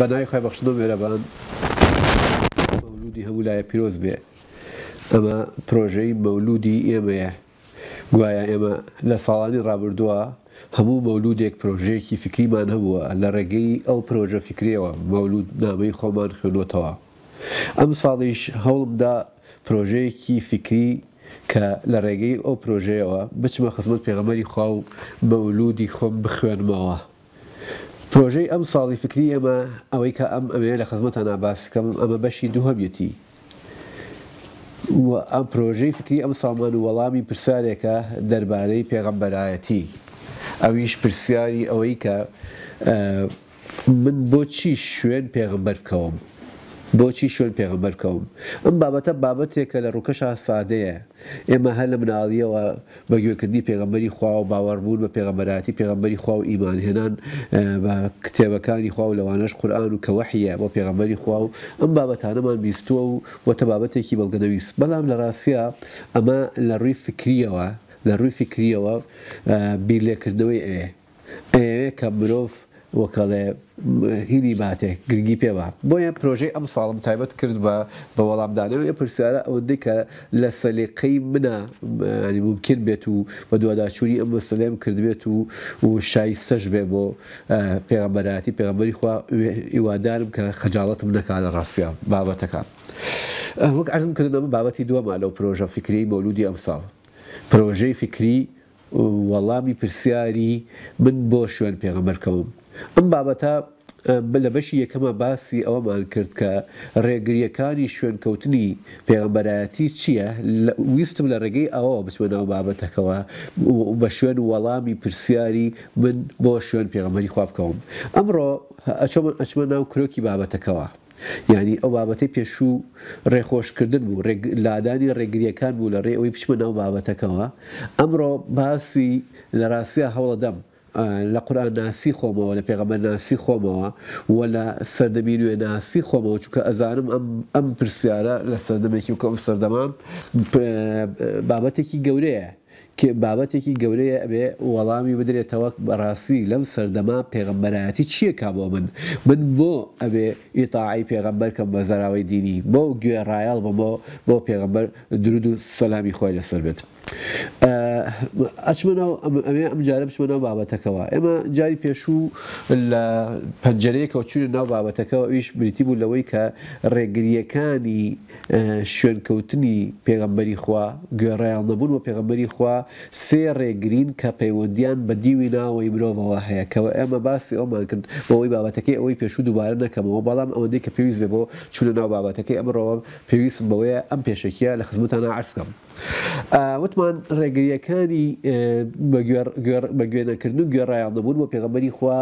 بەناوی خۆی بەخشدۆ بێرەبان مەولودی هەموو لایە پیرۆز بێ ئەمە پرۆژەی مەولودی ئێمەیە گوایە ئێمە لە ساڵانی ڕابردووە هەموو مەولودێک پرۆژەیەکی فکریمان هەبووە لە ڕێگەی ئەو پرۆژە فکرەوە مەولود نامەی خۆمان خوێنەوەتەوە ئەم ساڵیش هەوڵمدا پرۆژەیەکی فکری کە لە ڕێگەی ئەو پرۆژەیەوە بچمە خزمەت پێغەمەری خوا و مەولودی خۆم بخوێنمەوە پرۆژەی ئەم ساڵی فکری ئەمە ئەوەی کە ئەم ئەمێ لە خزمەتە ناباسکەم ئەمە بەشی دووهەبیەتی ئەم پرۆژەی فکری ئەم ساڵمان و وەڵامی پرسیارێکە دەربارەی پێغەمبەرایەتی ئەویش پرسیاری ئەوەی کە من بۆچی شوێن پێغمبەر بکەوم بۆچی شوێن پێغمەرکەوم ئەم بابەتە بابەتێک کە لە ڕووکەشا سادەیە ئێمە هەر لە مناڵیەوە بەگوێکردنی پێغمبەری خوا و باوەڕبوون بە پێغمبەراتی پێغمبەری خوا و ئیمانهێنان بە کتێبەکانی خوا و لەوانەش قورآان و کەوەحە بۆ پێغمبەری خوا و ئەم بابەتانەمان بیستووە و وەتە بابەتێکی بەڵگەنەویست بەڵام لە ڕاستە ئەمە لە ڕووی فکریەوە لە ڕووی فکریەوە بیرلێکردنەوەی ئێ ئێ کە مرۆڤ وەکەڵێ هیری باتێک گرنگی پێوە بۆیە پرۆژەی ئەم ساڵم تایبەت کرد بە بە وەڵامدانەوە یە پرسیارە ئەوەندەی کە لە سەلیقەی منە ینی ممکن بێت و بە دوواداچووری ئەم مەسلێم کردبێت و و شای سەش بێ بۆ پێغمبەراتی پێغمبەری خوا هیوادارم کە خەجاڵەتم نەکات لە ڕاستە بابەتەکان. وەک ئەزم کردنەوە بابەتی دووەمە لەو پرۆژە فکری مەولودی ئەمساڵ. پرۆژەی فکری وەڵامی پرسیاری من بۆ شوێن پێغەمەرکەوم ئەم بابەتە لە بەشی یەکەمە باسی ئەوەمان کرد کە ڕێگریەکانی شوێنکەوتنی پێغمبەرایەتی چییە ویستم لە ڕێگەی ئەوە بچمەنەوە بابەتەکەەوە بە شوێن وەڵامی پرسیاری من بۆ شوێن پێغمەری خوابکەوم ئەمڕۆ ئەچمە ناو کرۆکی بابەتەکەەوە. ینی ئەو بابەتی پێشوو ڕێخۆشکردن بوو لادانی ڕێگریەکان بوو لە ڕێ ئەوی پچمە ناو بابەتەکەەوە ئەمڕۆ باسی لە ڕاستە هەوڵەدەم لە قورآان ناسی خۆمەوە لە پێغەمە ناسی خۆمەوە وە لە سەردەمی نوێ ناسی خۆمەوە چکە ئەزانم ئەم پرسیارە لە سەردەمێکی وکەم سەردەمان بابەتێکی گەورەیە بابەتێکی گەورەیە ئەبێ وەڵامی بدرێتەوە بەڕاستی لەم سەردەما پێغمبەرایەتی چییە کا بۆ من من بۆ ئەبێ ئیتاعی پێغمبەر کەم بە زەراوی دینی بۆ گوێ ڕایال بەمەوە بۆ پێغمبەر درود و سەلامی خۆی لەسەر بێت. ئەچمەەوە ئەمێ ئەم جارە بچمەەوە بابەتەکەەوە ئێمە جاری پێشوو لە پەنجەرەیەکەوە چوونە ناو بابەتەکەەوە ئویش بریتی بوو لەوەی کە ڕێگریەکانی شوێنکەوتنی پێغەمبەری خوا گوێڕیان نەبوون بۆ پێغەمبەری خوا سێ ڕێگرین کە پەیوەندیان بە دیوی ناوەی مرۆڤەوە هەیە کەەوە ئێمە باسی ئەومان کرد بۆەوەی بابەتەکەی ئەوەی پێشوو دووبارە نەکەمەوە بەڵام ئەوەندەی کە پێویست بێ بۆ چوونە ناو بابەتەکەی ئەمڕۆ پێویست بەوەیە ئەم پێشێکیە لە خزمتانە عرسکەم. وتمان ڕێگریەکانی بە گوێنەکردن و گوێڕایان دەبوون بۆ پێغەمەری خوا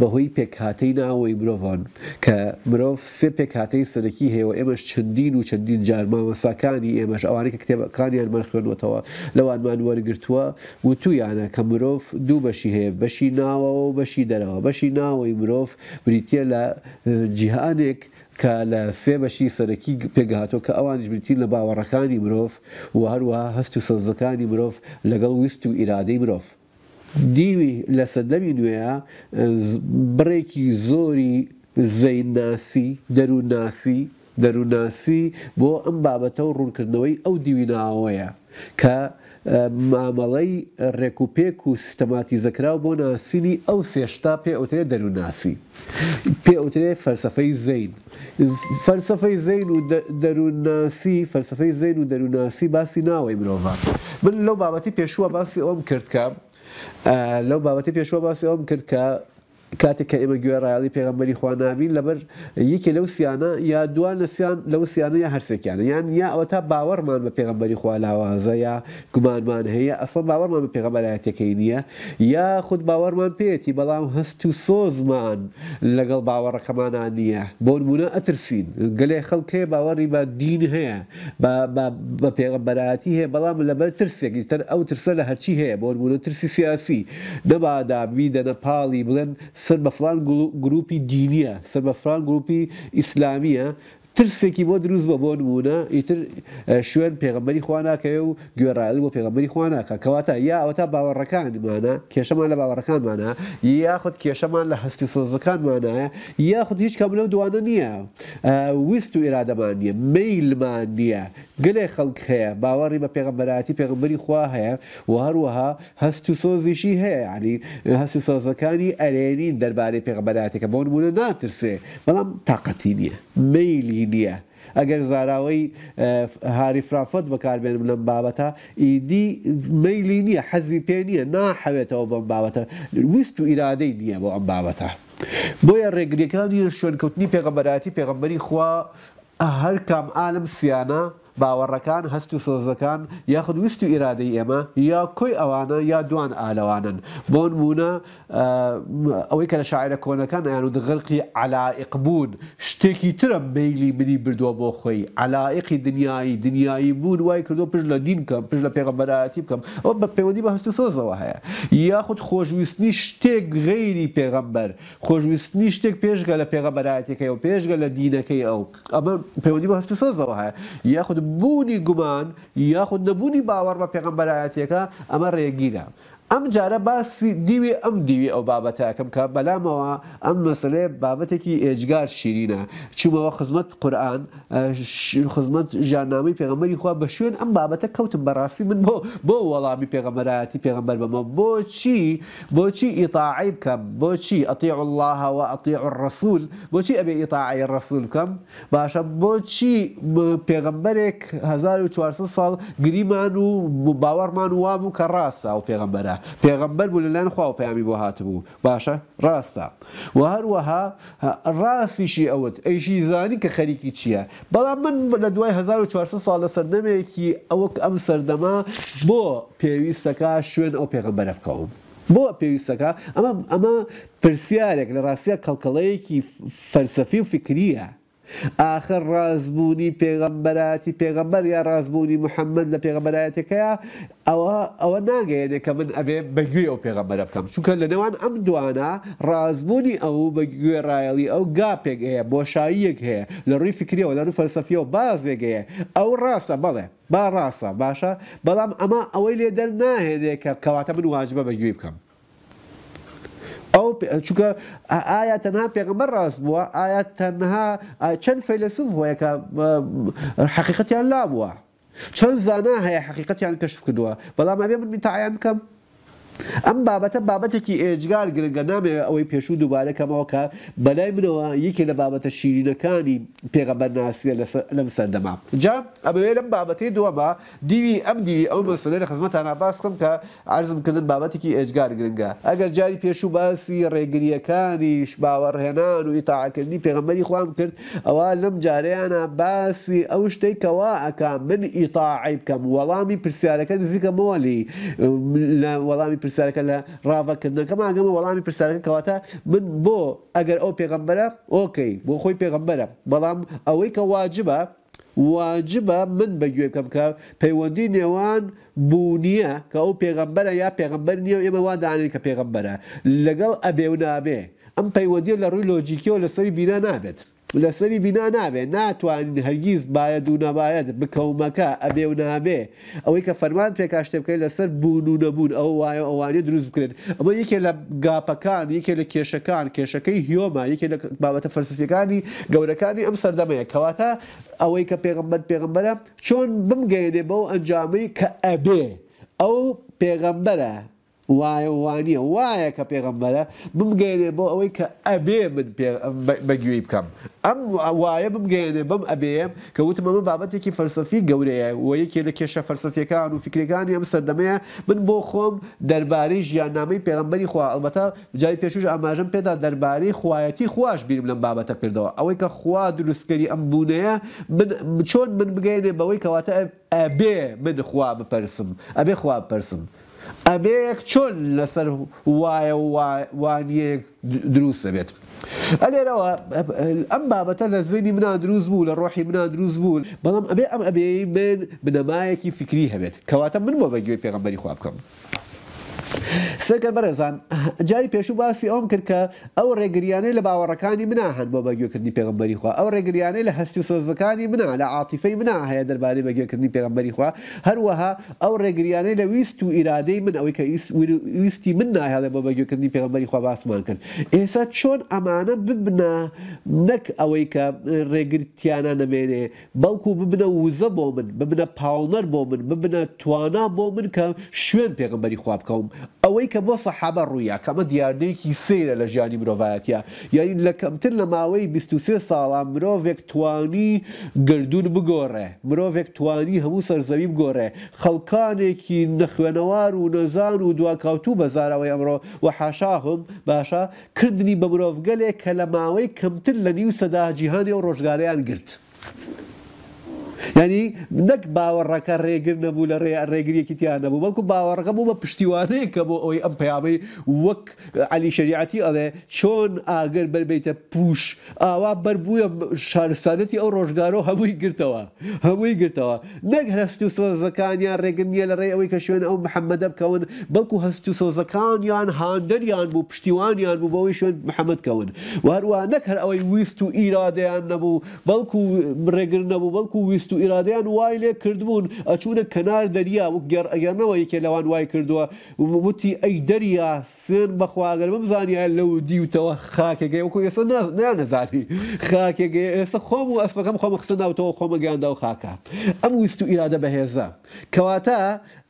بەهۆی پێکهاتەی ناوەی مرۆڤان کە مرۆڤ سێ پێکهاتەی سەرەکی هەیەەوە ئێمەش چندین و چەندین جارماوەساکانی ئێمەش ئەوانەیە کە کتێبەکانیان مەرخێنوتەوە لەوانمان وەرگرتووە و تویانە کە مرۆڤ دوو بەشی هەیە بەشی ناوەوە و بەشی دەرەوە بەشی ناوەی مرۆڤ بریتە لە جیهانێک کە لە سێ بەشی سەرەکی پێگهاتۆ کە ئەوانش بریتی لە باوەڕەکانی مرۆڤ و هەروە هەست و سەزەکانی مرۆڤ لەگەڵ ویست و ئیرادەی مرۆڤ. دیوی لە سەدەمی نوێە بڕێکی زۆری زەیناسی دەروناسی دەروناسی بۆ ئەم بابەتە و ڕوونکردنەوەی ئەو دیویناوەیە کە مامەڵەی ڕێکوپێک و سیستەماتی زەکراو بۆ ناسینی ئەو سێشتا پێ ئەوترێ دەروناسی پێ ئەوترێ فەرسەفەی زین فەرسەفەی زین و دەروناسی فەرسەفەی زین و دەروناسی باسی ناوەی مرۆڤان من لەو بابەتی پێشووە باسی ئەوم کردکە لەو بابەتی پێشوە باسی ئەوم کردکە کاتێک کە ئێمە گوێڕایالی پێغمبەری خوانامین لەبەر یەکێ لەو سیانە یا دوان لەسییان لەو سیانە یا هەرسێکیانە یان یا ئەوە تا باوەڕمان بە پێغمبەری خوالاوازە یا گومانمان هەیە ئەسڵ باوەڕمان بە پێغەمبەرایەتەکەی نییە یا خودت باوەڕمان پێێتی بەڵام هەست و سۆزمان لەگەڵ باوەڕەکەمانان نییە بۆ نمونە ئەترسین گەلێ خەڵکێ باوەڕی بە دین هەیە بە پێغمبەرایەتی هەیە بەڵام لەبەر ترسێکی تەر ئەو ترسە لە هەرچی هەیە بۆ نمونە ترسی سیاسی دەبادا بی دەنەپاڵی بڵێن سەر بە فلان گروپی دینیە سەر بە فران گروپی ئیسلامیە ترسێکی بۆ دروست بە بۆ نمونە ئیتر شوێن پێغمبەری خواناکەوێ و گوێڕایل بۆ پێغمبەری خواناکە کەواتە یا ئەوە تا باوەڕەکانمانە کێشەمان لە باوەڕەکانمانە یاخود کێشەمان لە هەستی سۆزەکانمانایە یاخود هیچ کەم لەو دوانە نییە ویست و ئێرادەمان نیە میلمان نییە گلێ خەڵک هەیە باوەڕی بە پێغمبەراتی پێغمبەری خوا هەیە و هەروەها هەست و سۆزیشی هەیە عنی هەست و سۆزەکانی ئەرێنین دەربارەی پێغمبەراتێکە بۆ نمونە ناترسێ بەڵام تااقەتی نییە میلی شتێکی نییە. ئەگەر زاراوەی هاری فرافەت بەکاربێنم لەم بابەتە ئیدی میلی نییە حەزی پێ نییە ناحەوێتەوە بەم بابەتە ویست و ئیرادەی نییە بۆ ئەم بابەتە. بۆیە ڕێگریەکانی شوێنکەوتنی پێغەمبەراتی پێغەمبەری خوا هەر کام ئالم سیانە باوەڕەکان هەست و سۆزەکان یاخود ویست و ئیرادەی ئێمە یا کۆی ئەوانە یا دوان ئالەوانن بۆ نمونە ئەوەی کە لە شاعرە کۆنەکان یان و دغلقی علائق بوون شتێکی ترە میلی منی بردووە بۆ خۆی علائقی دنیای دنیایی بوون وای کردو پشت لە دینکەم پشت لە پێغەمبەرەتی بکەم ئەو بە پەیوەندی بە هەست و سۆزەوە هەیە یاخود خۆشویستنی شتێک غیری پێغەمبەر خۆشویستنی شتێک پێشگە لە پێغەبەراتێکەکەی و پێشگە لە دینەکەی ئەو ئەمە پەیوەندی بە هەست و سۆزەوە هەیە یاخود بوونی گومان یاخود نەبوونی باوەڕ بە پێغمبەرایەتێکە ئەمە ڕێگیرە ام جاره باسی دیوی ام دیوی او کم که بلا ما ام مسئله مەسلێ بابەتێکی اجگار شیرینه چون ما قورآن قرآن ژیاننامی پێغەمەری پیغمبری خواه شوێن ام بابەتە کەوتم براسی من پیغمبراتی پیغمبر بما وەڵامی چی پێغەمبەر چی اطاعی بکم ئیتاعی چی اطیع الله و اطیع الرسول بۆچی چی ابی اطاعی الرسول بکم باشا پێغەمبەرێک چی ساڵ هزار و چوارسن باوەڕمان وام و کە ڕاستە و پیغمبره پێغەمبەر بوو لەلایەن خوا و پەیامی بۆ هاتبوو باشە ڕاستە و هەروەها ڕاستیشی ئەوت ئەیشی زانی کە خەریکی چییە بەڵام من لە دوای 1400 سال لە سەردەمێکی ئەوەک ئەم سەردەما بۆ پێویستەکە شوێن ئەو پێغمبەرە بکەوم بۆ پێویستەکە ئەمە ئەمە پرسیارێک لە ڕاستیە کەڵکەڵەیەکی فەرسەفی و فکریە ئاخر ڕازبوونی پێغەمبەراتی پێغەمبەر یا ڕازبوونی محەممەد لە پێغەمبەرایەتەکەیە ئەوە ئەوە ناگەێنێ کە من ئەبێ بەگوێ ئەو پێغەمبەرە بکەم چونکە لە نێوان ئەم دوانە ڕازبوونی ئەو بە گوێ ڕایەڵی ئەو گاپێک هەیە بۆشاییەک هەیە لە ڕووی فکریەوە لە ڕوو فەرسەفیەوە بازێک هەیە ئەو ڕاستە بەڵێ با ڕاستە باشە بەڵام ئەمە ئەوەی لێ دەر ناهێنێ کە کەواتە من واژبە بەگوێ بکەم. چونکە ئایا تەنها پێغمبەر ڕاست بووە ئایا تەنها چەند فەیلسوف هۆیە کە حقیقەتیان لا بووە چەند زانا هەیە حقیقەتیان کەشف کردووە بەڵام ئەبێ من میتەعیان بکەم ئەم بابەتە بابەتێکی ئێجگار گرنگە نامێ ئەوەی پێشوو دووبارەکەمەوە کە بەلای منەوە یەکێ لە بابەتە شیرینەکانی پێغەبەر ناسیە لەم سەردەما جا ئەمەوێ لەم بابەتی دووەما دیوی ئەم دیوی ئەو مەسلێ لە خزمەتان ناباسخم کە ئارزمکردن بابەتێکی ئێجگار گرنگە ئەگەر جاری پێشوو باسی ڕێگریەکانیش باوەڕهێنان و ئیتاعاکردنی پێغەمەری خوام کرد ئەوە لەم جاریانە باسی ئەو شتەی کەوا ئەکا من ئیتاعی بکەم وەڵامی پرسیارەکە نزیکە مۆلی وەڵامی پرسی پرسیارەکە لە ڕاوەکردنەکە ماگەمە وەڵامی پرسیارەکە کەواتە من بۆ ئەگەر ئەو پێغمبەرە ئۆکەی بۆ خۆی پێغمبەرە بەڵام ئەوەی کە واجبە واجبە من بەگوێ بکەم کە پەیوەندی نێوان بوونیە کە ئەو پێغمبەرە یا پێغمبەر نییە و ئێمە وادانانی کە پێغمبەرە لەگەڵ ئەبێ و نابێ ئەم پەیوەندی لە ڕووی لۆجییکی و لەسەری بیرە نابێت. لەسەری بینا نابێ ناتوانین هەرگیز باید و نەباید بکەومەکە ئەبێ و نابێ ئەوەی کە فەرمان پێکاشتێبکەی لەسەر بوون و نەبوون ئەو وایە ئەوانێ دروست بکرێت ئەمە یەکێ لە گاپەکان یەکێ لە کێشەکان کێشەکەی هیۆمە یەکێ لە بابەتە فەرسفیەکانی گەورەکانی ئەم سەردەمەیە کەواتە ئەوەی کە پێغمبەر پێغمبەرە چۆن بمگەێنێ بەو ئەنجامی کە ئەبێ ئەو پێغمبەرە وایە وانە وایە کە پێغەمبەرە بمگەێنێ بۆ ئەوەی کە ئەبێ من بەگوێی بکەم ئەم وایە بمگەێنێ بم ئەبێم کە وتمە من بابەتێکی فەرسەفی گەورەیە و یەکێ لە کێشە فەرسەفیەکان و فکرەکانی ئەم سەردەمەیە من بۆ خۆم دەربارەی ژیانامەی پێغمبەری خوا ئەلبەتە جای پێشوش ئاماژم پێدا دەربارەی خوایەتی خوش بیرم لەم بابەتە کردەوە ئەوەی کە خوا دروستکەری ئەم بوونەیە من چۆن من بگەێنێ بەوەی کەواتە ئەبێ من خوا بپەرسم ئەبێ خوا بپەرسم. ئەبەیەک چۆن لەسەر وایە وانەیەک دروستە بێت. ئەلێرەوە ئەم بابەتە لە زنی منا دروست بوو لە ڕۆحی منا دروست بوون بەڵام ئەبێ ئەم ئەبێ من بنەمایەکی فکری هەبێت کەواتە من بۆ بەگوێ پێغمبەری خواب بکەم. سەگەر بەرەزان جاری پێشوو باسی ئەوم کرد کە ئەو ڕێگریانەی لە باوەڕەکانی منە هەن بۆ بەگوێکردنی پێغمبەری خوا ئەو ڕێگریانەی لە هەستی سۆزەکانی منە لە عاتیفەی منە هەیە دەربارەی بەگوێکردنی پێغمبەری خوا هەروەها ئەو ڕێگریانەی لە ویست و ئیرادەی من ئەوەی کە ویستی من ناهێڵێ بۆ بەگوێکردنی پێغمبەری خوا باسمان کرد ئێستا چۆن ئەمانە ببنا نەک ئەوەی کە ڕێگرتیانە نەمێنێ بەڵکو ببنە وزە بۆ من ببنە پاڵنەر بۆ من ببنە توانا بۆ من کە شوێن پێغمبەری خوابکەم ئەوەی کە بۆ سەحابە ڕوویە کەمە دیارنەیەکی سێرە لە ژیانی مرۆڤایەتە یعنی لە کەمتر لە ماوەی 23 ساڵان مرۆڤێک توانی گردون بگۆڕێ مرۆڤێک توانی هەموو سەرزەوی بگۆڕێ خەڵکانێکی نەخوێنەوار و نەزان و دواکاوتوو بەزارەوەی ئەمڕۆ و حاشاهم باشە کردنی بە مرۆڤگەلێک کە لە ماوەی کەمتر لە نیو سەداجییهانی و ڕۆژگاریان گرت. ینی نەک باوەڕەکە ڕێگر نەبوو لە ڕێ ڕێگریەکی تیان نەبوو بەڵکو باوەڕەکە بوو بە پشتیوانەیە کە بۆ ئەوی ئەم پیاوەی وەک علی شریعەتی ئەڵێ چۆن ئاگەر بربیتە پوش ئاوا بەربووە شارستانەتی ئەو ڕۆژگارۆ هەمووی گرتەوە هەمووی گرتەوە نەک هەست و سۆزەکانیان ڕێگر نییە لە ڕێ ئەوەی کە شوێن ئەو محەممەدە بکەون بەڵکو هەست و سۆزەکانیان هاندەریان بوو پشتیوانیان بوو بەوەی شوێن محەممەدکەون وهروان نەک هەر ئەوەی ویست و ئیرادیان نەبوو بەڵکو ڕێگر نەبوو بەڵکو ویست هەست و ئیرادیان وای لێ کردبوون ئەچوونە کەنار دەریا و گەر ئەگەرنەوە یەکێ لەوان وای کردووە وتی ئەی دەریا سن بەخواگەر بمزانیا لەو دیوتەوە خاکێگەی وەکو ئێستا نانەزانی خاکێگەی ئێستا خۆم و ئەسەکەم خۆمە قسە ناوتەوە خۆمەگەاندا و خاکە ئەم ویست و ئیرادە بەهێزە کەواتە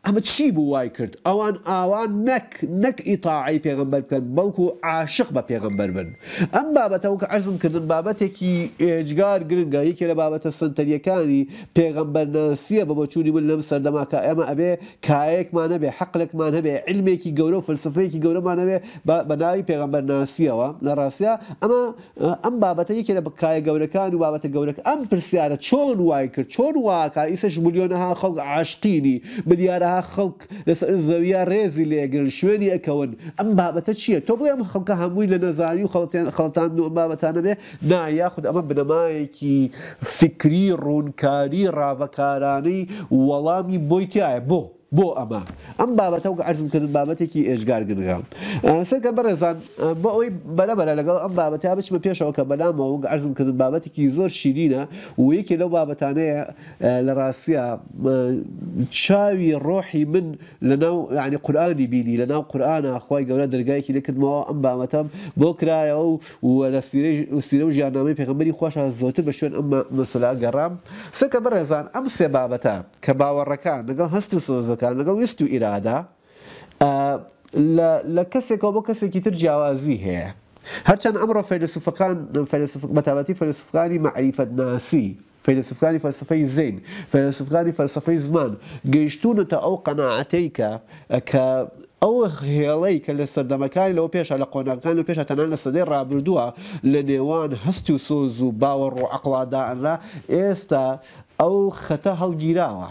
ئەمە چی بوو وای کرد ئەوان ئاوان نەک نەک ئیتاعی پێغمبەر بکەن بەڵکو عاشق بە پێغمبەر بن ئەم بابەتەوە کە ئەرزمکردن بابەتێکی ئێجگار گرنگە یەکێ لە بابەتە سنتەریەکانی پێغمبەر ناسیە بە بۆچووی من لەم سەردەماکە ئێمە ئەبێ کایەکمانە بێ حەقلێکمان هەبێ علمێکی گەورە و فلسفەیەکی گەورەمانەوێ بەناوی پێغمبەر ناسیەوە لە ڕاستە ئەمە ئەم بابەتە یەکێ لە بکایە گەورەکان و بابەتە گەورەکە ئەم پرسیارە چۆن وای کرد چۆن واکە ئیسەش ملیۆنەها خەڵک عاشقینی ملیارە خەڵک لەسەر زەویە ڕێزی لێگرن شوێنی ئەکەون ئەم بابەتە چییە تۆ بڵێم خەڵکە هەمووی لە نەزانی و خەڵتیان خەڵتان و بابەتانە بێ نایاخود ئەمە بنەمایەکی فکری ڕوونکاری ڕاوەکارانەی وەڵامی بۆیتیایە بۆ. بۆ ئەمە ئەم بابەتە کە ئەرزم کردن بابەتێکی ئێژگار گرگا سەرکە بەڕێزان بە ئەوی بەرەبەرە لەگەڵ ئەم بابەت یا بچمە پێشەوە کە بەلامەوە ئەرزم کردن بابەتێکی زۆر شیرینە و یەکێ لەو بابەتانەیە لە ڕاستە چاوی ڕۆحی من لەناو ینی قورآانی بینی لەناو قورآە خی گەورە دەرگایکی لەکردمەوە ئەم بابەتەم بۆ کرایەوە و لە سیرە و ژیانامەی پێغمبەری خۆشە زۆتر بە شوێن ئەم مەسلا گەڕام سەکە بەڕێزان ئەم سێ بابەتە کە باوەڕەکان لەگەڵ هەست و سۆزەکە دەکات لەگەڵ ویست و لکسی که با کسی که تر جیاوازی هەیە هەرچەند ئەمڕۆ فەیلسوفەکان بەتابەتی فەیلسوفەکانی مەعریفەت ناسی فەیلسوفانی فلسفه زین فەیلسوفانی فلسفه زمان گیشتون تا او قناعتی که کە او هێڵەی کە لە سەردەمەکانی لەەوە پێشە لە قۆناکان و پێشە تەنان لە سەدەی ڕابردووە لە نێوان هەست و باور و باوەڕ را عقڵادانرا او ئەو خەتە هەڵگیراوە.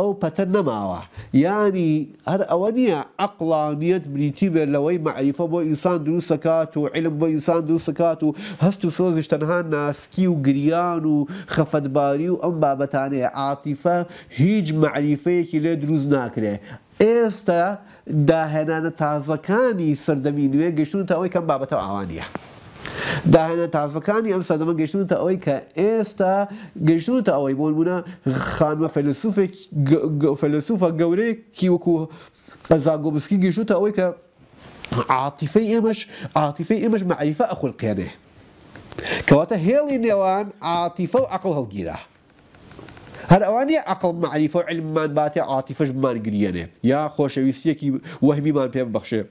ئەو پەتە نەماوە ینی هەر ئەوە نییە ئەقلانیت بریتی بێت لەوەی مەعریفە بۆ ئینسان دروستکات و علم بۆ ئینسان دروستکات و هەست و سۆزیش تەنها ناسکی و گریان و خەفەتباری و ئەم بابەتانەیە عاتیفە هیچ مەعریفەیەکی لێ دروست ناکرێ ئێستا داهێنانە تازەکانی سەردەمی نوێ گەشتون تا ئەوەی کەم بابەتە ئاوانە. داهێنە تازەکانی ئەم سەدەمە گەشتونتە ئەوەی کە ئێستا گەشتونتە ئەوەی بۆنبووە خانمە فەلسوفە گەورەیەکی وەکو ئەزاگۆبسکی گەشتوتە ئەوەی کە عاتیفەی ئێمەش عاتیفەی ئێمەش مەعریفە ئەخلقێنێ کەواتە هێڵی نێوان عاتیفە و عقل هەڵگیرە هەر ئەوانی عقل باتي عاطفة علممان قريانة يا بمانگرێنێ یا وهمي من پێ بەخشێ